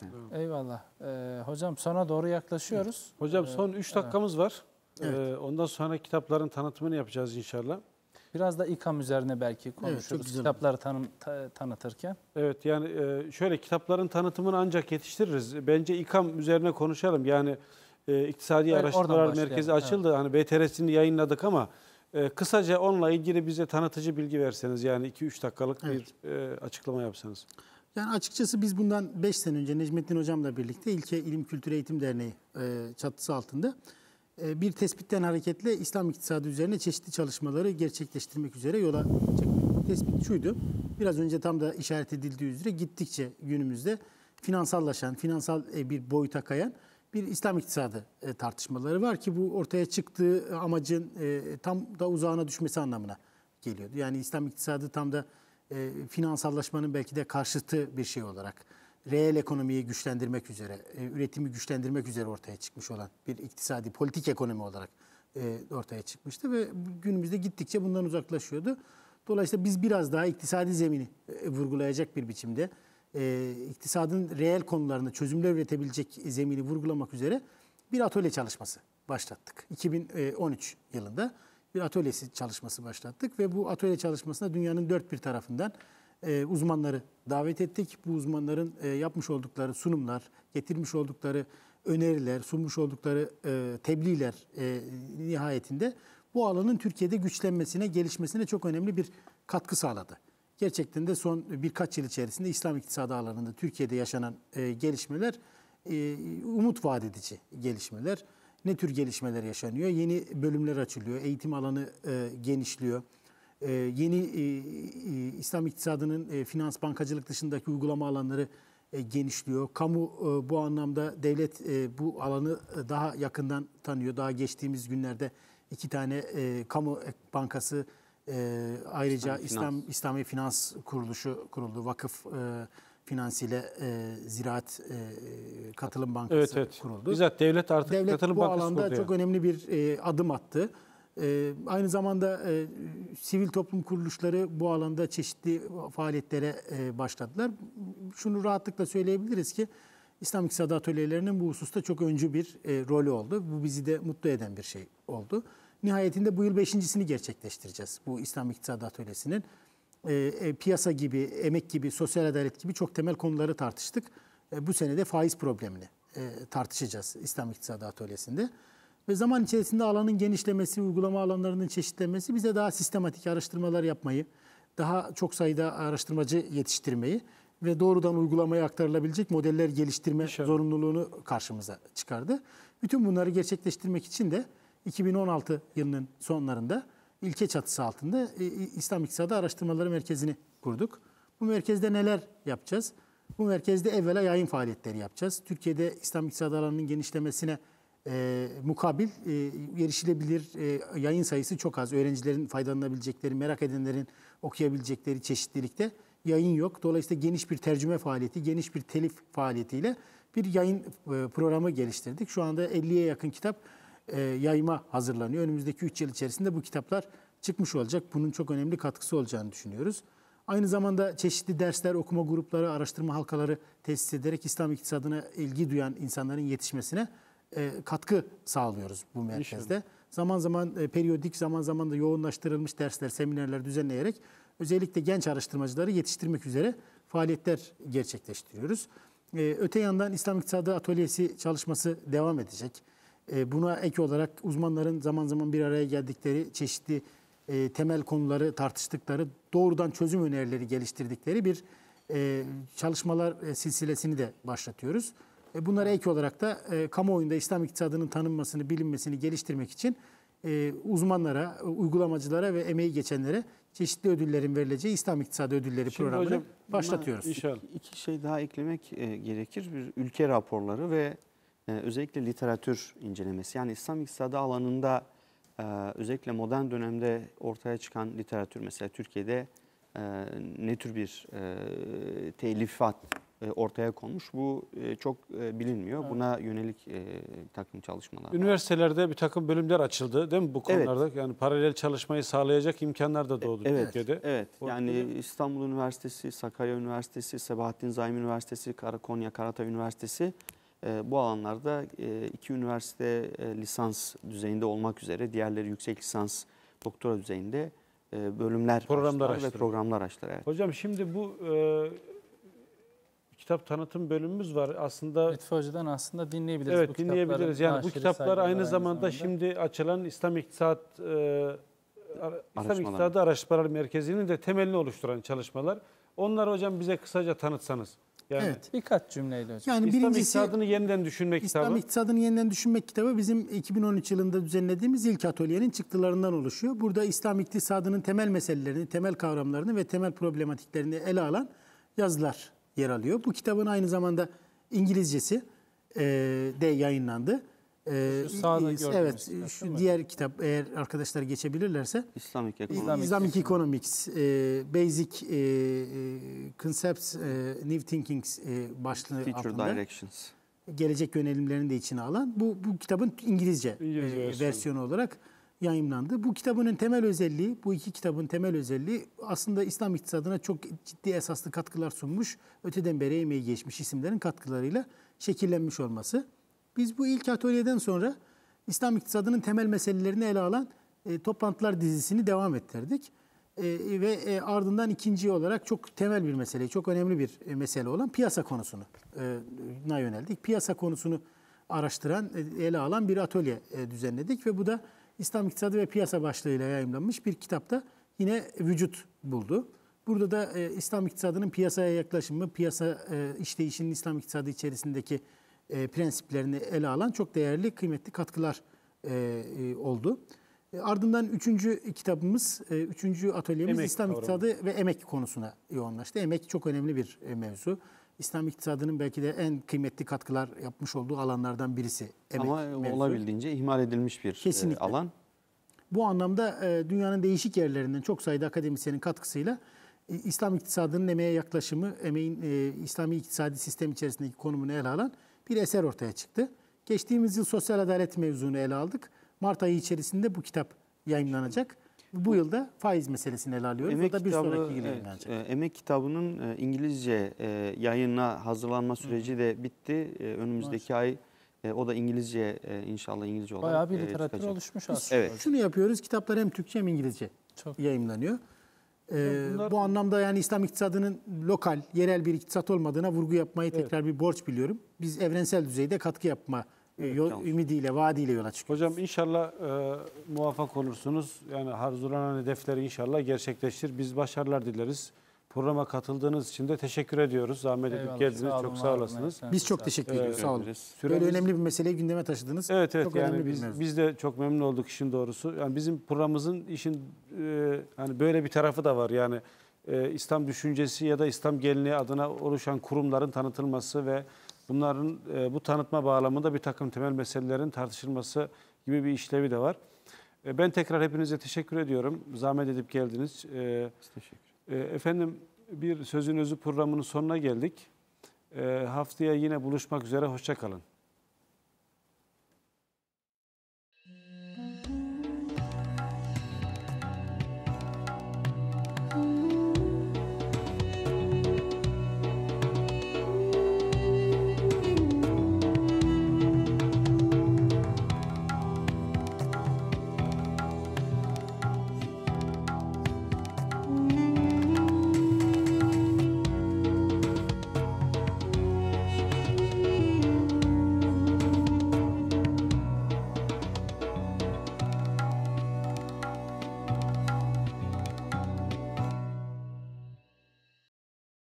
A: Evet. Eyvallah. Ee, hocam sona doğru yaklaşıyoruz. Hocam ee, son 3 dakikamız var. Evet. ondan sonra kitapların tanıtımını yapacağız inşallah. Biraz da İKAM üzerine belki konuşuruz evet, kitapları tanım, ta, tanıtırken.
D: Evet yani e, şöyle kitapların tanıtımını ancak yetiştiririz. Bence İKAM üzerine konuşalım. Yani e, İktisadi evet, Araştırmalar Merkezi açıldı. Evet. Hani BTR'sini yayınladık ama e, kısaca onunla ilgili bize tanıtıcı bilgi verseniz yani 2-3 dakikalık evet. bir e, açıklama yapsanız.
B: Yani açıkçası biz bundan 5 sene önce Necmettin Hocam'la birlikte İlke İlim Kültür Eğitim Derneği çatısı altında e, bir tespitten hareketle İslam iktisadı üzerine çeşitli çalışmaları gerçekleştirmek üzere yola çıkmak. Tespit şuydu, biraz önce tam da işaret edildiği üzere gittikçe günümüzde finansallaşan, finansal e, bir boyuta kayan bir İslam iktisadı e, tartışmaları var ki bu ortaya çıktığı amacın tam da uzağına düşmesi anlamına geliyordu. Yani İslam iktisadı tam da finansallaşmanın belki de karşıtı bir şey olarak reel ekonomiyi güçlendirmek üzere, e, üretimi güçlendirmek üzere ortaya çıkmış olan bir iktisadi politik ekonomi olarak e, ortaya çıkmıştı ve günümüzde gittikçe bundan uzaklaşıyordu. Dolayısıyla biz biraz daha iktisadi zemini e, vurgulayacak bir biçimde e, iktisadın reel konularını çözümler üretebilecek zemini vurgulamak üzere bir atölye çalışması başlattık. 2013 yılında bir atölyesi çalışması başlattık ve bu atölye çalışmasına dünyanın dört bir tarafından e, uzmanları davet ettik. Bu uzmanların e, yapmış oldukları sunumlar, getirmiş oldukları öneriler, sunmuş oldukları e, tebliğler nihayetinde bu alanın Türkiye'de güçlenmesine, gelişmesine çok önemli bir katkı sağladı. Gerçekten de son birkaç yıl içerisinde İslam iktisadı alanında Türkiye'de yaşanan gelişmeler umut vaat edici gelişmeler. Ne tür gelişmeler yaşanıyor? Yeni bölümler açılıyor, eğitim alanı genişliyor. Ee, yeni e, e, İslam iktisadının e, finans bankacılık dışındaki uygulama alanları genişliyor. Kamu bu anlamda devlet bu alanı daha yakından tanıyor. Daha geçtiğimiz günlerde iki tane kamu bankası ayrıca İslam, İslam finans. İslami Finans Kuruluşu kuruldu. Vakıf Finans ile e, Ziraat e, Katılım Bankası evet, evet. kuruldu. Bizzat devlet artık devlet Katılım bu Bankası alanda kurdu yani. çok önemli bir e, adım attı. Ee, aynı zamanda e, sivil toplum kuruluşları bu alanda çeşitli faaliyetlere e, başladılar. Şunu rahatlıkla söyleyebiliriz ki İslam İktisadi Atölyelerinin bu hususta çok öncü bir e, rolü oldu. Bu bizi de mutlu eden bir şey oldu. Nihayetinde bu yıl beşincisini gerçekleştireceğiz bu İslam İktisadi Atölyesi'nin. piyasa gibi, emek gibi, sosyal adalet gibi çok temel konuları tartıştık. bu sene de faiz problemini tartışacağız İslam İktisadi Atölyesi'nde. Ve zaman içerisinde alanın genişlemesi, uygulama alanlarının çeşitlenmesi bize daha sistematik araştırmalar yapmayı, daha çok sayıda araştırmacı yetiştirmeyi ve doğrudan uygulamaya aktarılabilecek modeller geliştirme İnşallah. zorunluluğunu karşımıza çıkardı. Bütün bunları gerçekleştirmek için de 2016 yılının sonlarında ilke çatısı altında e, e, İslam İktisadı Araştırmaları Merkezi'ni kurduk. Bu merkezde neler yapacağız? Bu merkezde evvela yayın faaliyetleri yapacağız. Türkiye'de İslam İktisadı alanının genişlemesine e, mukabil e, erişilebilir e, yayın sayısı çok az. Öğrencilerin faydalanabilecekleri, merak edenlerin okuyabilecekleri çeşitlilikte yayın yok. Dolayısıyla geniş bir tercüme faaliyeti, geniş bir telif faaliyetiyle bir yayın e, programı geliştirdik. Şu anda 50'ye yakın kitap e, yayma hazırlanıyor. Önümüzdeki 3 yıl içerisinde bu kitaplar çıkmış olacak. Bunun çok önemli katkısı olacağını düşünüyoruz. Aynı zamanda çeşitli dersler, okuma grupları, araştırma halkaları tesis ederek İslam iktisadına ilgi duyan insanların yetişmesine e, katkı sağlıyoruz bu merkezde. İnşallah. Zaman zaman e, periyodik, zaman zaman da yoğunlaştırılmış dersler, seminerler düzenleyerek özellikle genç araştırmacıları yetiştirmek üzere faaliyetler gerçekleştiriyoruz. E, öte yandan İslam İktisadı Atölyesi çalışması devam edecek. E, buna ek olarak uzmanların zaman zaman bir araya geldikleri çeşitli temel konuları tartıştıkları, doğrudan çözüm önerileri geliştirdikleri bir çalışmalar e, silsilesini de başlatıyoruz. E, bunlara ek olarak da e, kamuoyunda İslam iktisadının tanınmasını, bilinmesini geliştirmek için e, uzmanlara, e, uygulamacılara ve emeği geçenlere çeşitli ödüllerin verileceği İslam İktisadı Ödülleri Şimdi programını hocam, başlatıyoruz. İnşallah.
C: İki şey daha eklemek e, gerekir. Bir ülke raporları ve e, özellikle literatür incelemesi. Yani İslam İktisadı alanında e, özellikle modern dönemde ortaya çıkan literatür mesela Türkiye'de e, ne tür bir e, telifat e, ortaya konmuş. Bu e, çok e, bilinmiyor. Buna yönelik
D: takım çalışmalar. Üniversitelerde bir takım bölümler açıldı değil mi bu konularda? Evet. Yani paralel çalışmayı sağlayacak imkanlar da doğdu evet. Türkiye'de. Evet. yani İstanbul Üniversitesi, Sakarya Üniversitesi,
C: Sebahattin Zaim Üniversitesi, Karakonya Karatay Üniversitesi bu alanlarda iki üniversite lisans düzeyinde olmak üzere diğerleri yüksek lisans doktora düzeyinde bölümler programlar açtılar ve programlar açtılar. Evet.
D: Hocam şimdi bu kitap tanıtım bölümümüz var. Aslında Lütfi Hoca'dan aslında dinleyebiliriz. Evet bu dinleyebiliriz. Yani bu kitaplar aynı, aynı zamanda, zamanda şimdi açılan İslam İktisat e, İslam Araşmalar. İktisadı Araştırmalar Merkezi'nin de temelini oluşturan çalışmalar. Onları hocam bize kısaca tanıtsanız. Yani evet. birkaç cümleyle hocam. Yani İslam İktisadını Yeniden Düşünmek İslam kitabı. İslam
B: İktisadını Yeniden Düşünmek kitabı bizim 2013 yılında düzenlediğimiz ilk atölyenin çıktılarından oluşuyor. Burada İslam İktisadının temel meselelerini, temel kavramlarını ve temel problematiklerini ele alan yazılar yer alıyor. Bu kitabın aynı zamanda İngilizcesi e, de yayınlandı.
C: E, şu sağda e, evet, şu
B: diğer kitap eğer arkadaşlar geçebilirlerse
C: İslamik Economics, İslamik Islamic
B: Economics e, Basic e, e Concepts e, New Thinking e, başlığı Future altında. Directions. Gelecek yönelimlerini de içine alan bu bu kitabın İngilizce, İngilizce e, versiyonu olarak yayınlandı. Bu kitabının temel özelliği, bu iki kitabın temel özelliği aslında İslam iktisadına çok ciddi esaslı katkılar sunmuş, öteden beri emeği geçmiş isimlerin katkılarıyla şekillenmiş olması. Biz bu ilk atölyeden sonra İslam iktisadının temel meselelerini ele alan e, toplantılar dizisini devam ettirdik. E, ve e, ardından ikinci olarak çok temel bir mesele, çok önemli bir e, mesele olan piyasa konusunu e, yöneldik. Piyasa konusunu araştıran, e, ele alan bir atölye e, düzenledik ve bu da İslam İktisadı ve Piyasa başlığıyla yayınlanmış bir kitapta yine vücut buldu. Burada da e, İslam iktisadının piyasaya yaklaşımı, piyasa e, işleyişinin İslam iktisadı içerisindeki e, prensiplerini ele alan çok değerli, kıymetli katkılar e, e, oldu. E, ardından üçüncü kitabımız, e, üçüncü atölyemiz emek, İslam doğru. iktisadı ve emek konusuna yoğunlaştı. Emek çok önemli bir e, mevzu. İslam iktisadının belki de en kıymetli katkılar yapmış olduğu alanlardan birisi. Emek Ama mevzu. olabildiğince
C: ihmal edilmiş bir e, Kesinlikle. alan.
B: Bu anlamda e, dünyanın değişik yerlerinden çok sayıda akademisyenin katkısıyla e, İslam iktisadının emeğe yaklaşımı, emeğin e, İslami iktisadi sistem içerisindeki konumunu ele alan bir eser ortaya çıktı. Geçtiğimiz yıl sosyal adalet mevzunu ele aldık. Mart ayı içerisinde bu kitap yayınlanacak. Bu yılda faiz meselesini ele alıyoruz. Emek o da bir kitabı, sonraki evet,
C: E, Emek kitabının e, İngilizce e, yayına hazırlanma süreci de bitti. E, önümüzdeki Maşallah. ay e, o da İngilizce e, inşallah İngilizce olarak Bayağı bir e, literatür e, çıkacak. oluşmuş aslında. Evet. Şunu
B: yapıyoruz. Kitaplar hem Türkçe hem İngilizce Çok. yayınlanıyor. Bunlar... Bu anlamda yani İslam iktisadının lokal, yerel bir iktisat olmadığına vurgu yapmayı evet. tekrar bir borç biliyorum. Biz evrensel düzeyde katkı yapma ee, yol, evet,
D: ümidiyle, vaadiyle yola çıkıyoruz. Hocam inşallah e, muvaffak olursunuz. Yani arzulanan hedefleri inşallah gerçekleştir. Biz başarılar dileriz. Programa katıldığınız için de teşekkür ediyoruz. Zahmet edip geldiniz. çok sağ olasınız. Abi, biz çok teşekkür ediyoruz. Sağ olun. Süremiz... Böyle önemli bir meseleyi gündeme taşıdınız. Evet evet. Çok yani biz, biz de çok memnun olduk işin doğrusu. Yani bizim programımızın işin e, hani böyle bir tarafı da var. Yani e, İslam düşüncesi ya da İslam geleneği adına oluşan kurumların tanıtılması ve Bunların e, bu tanıtma bağlamında bir takım temel meselelerin tartışılması gibi bir işlevi de var. E, ben tekrar hepinize teşekkür ediyorum. Zahmet edip geldiniz. E, Biz teşekkür e, Efendim bir Sözün Özü programının sonuna geldik. E, haftaya yine buluşmak üzere. Hoşçakalın.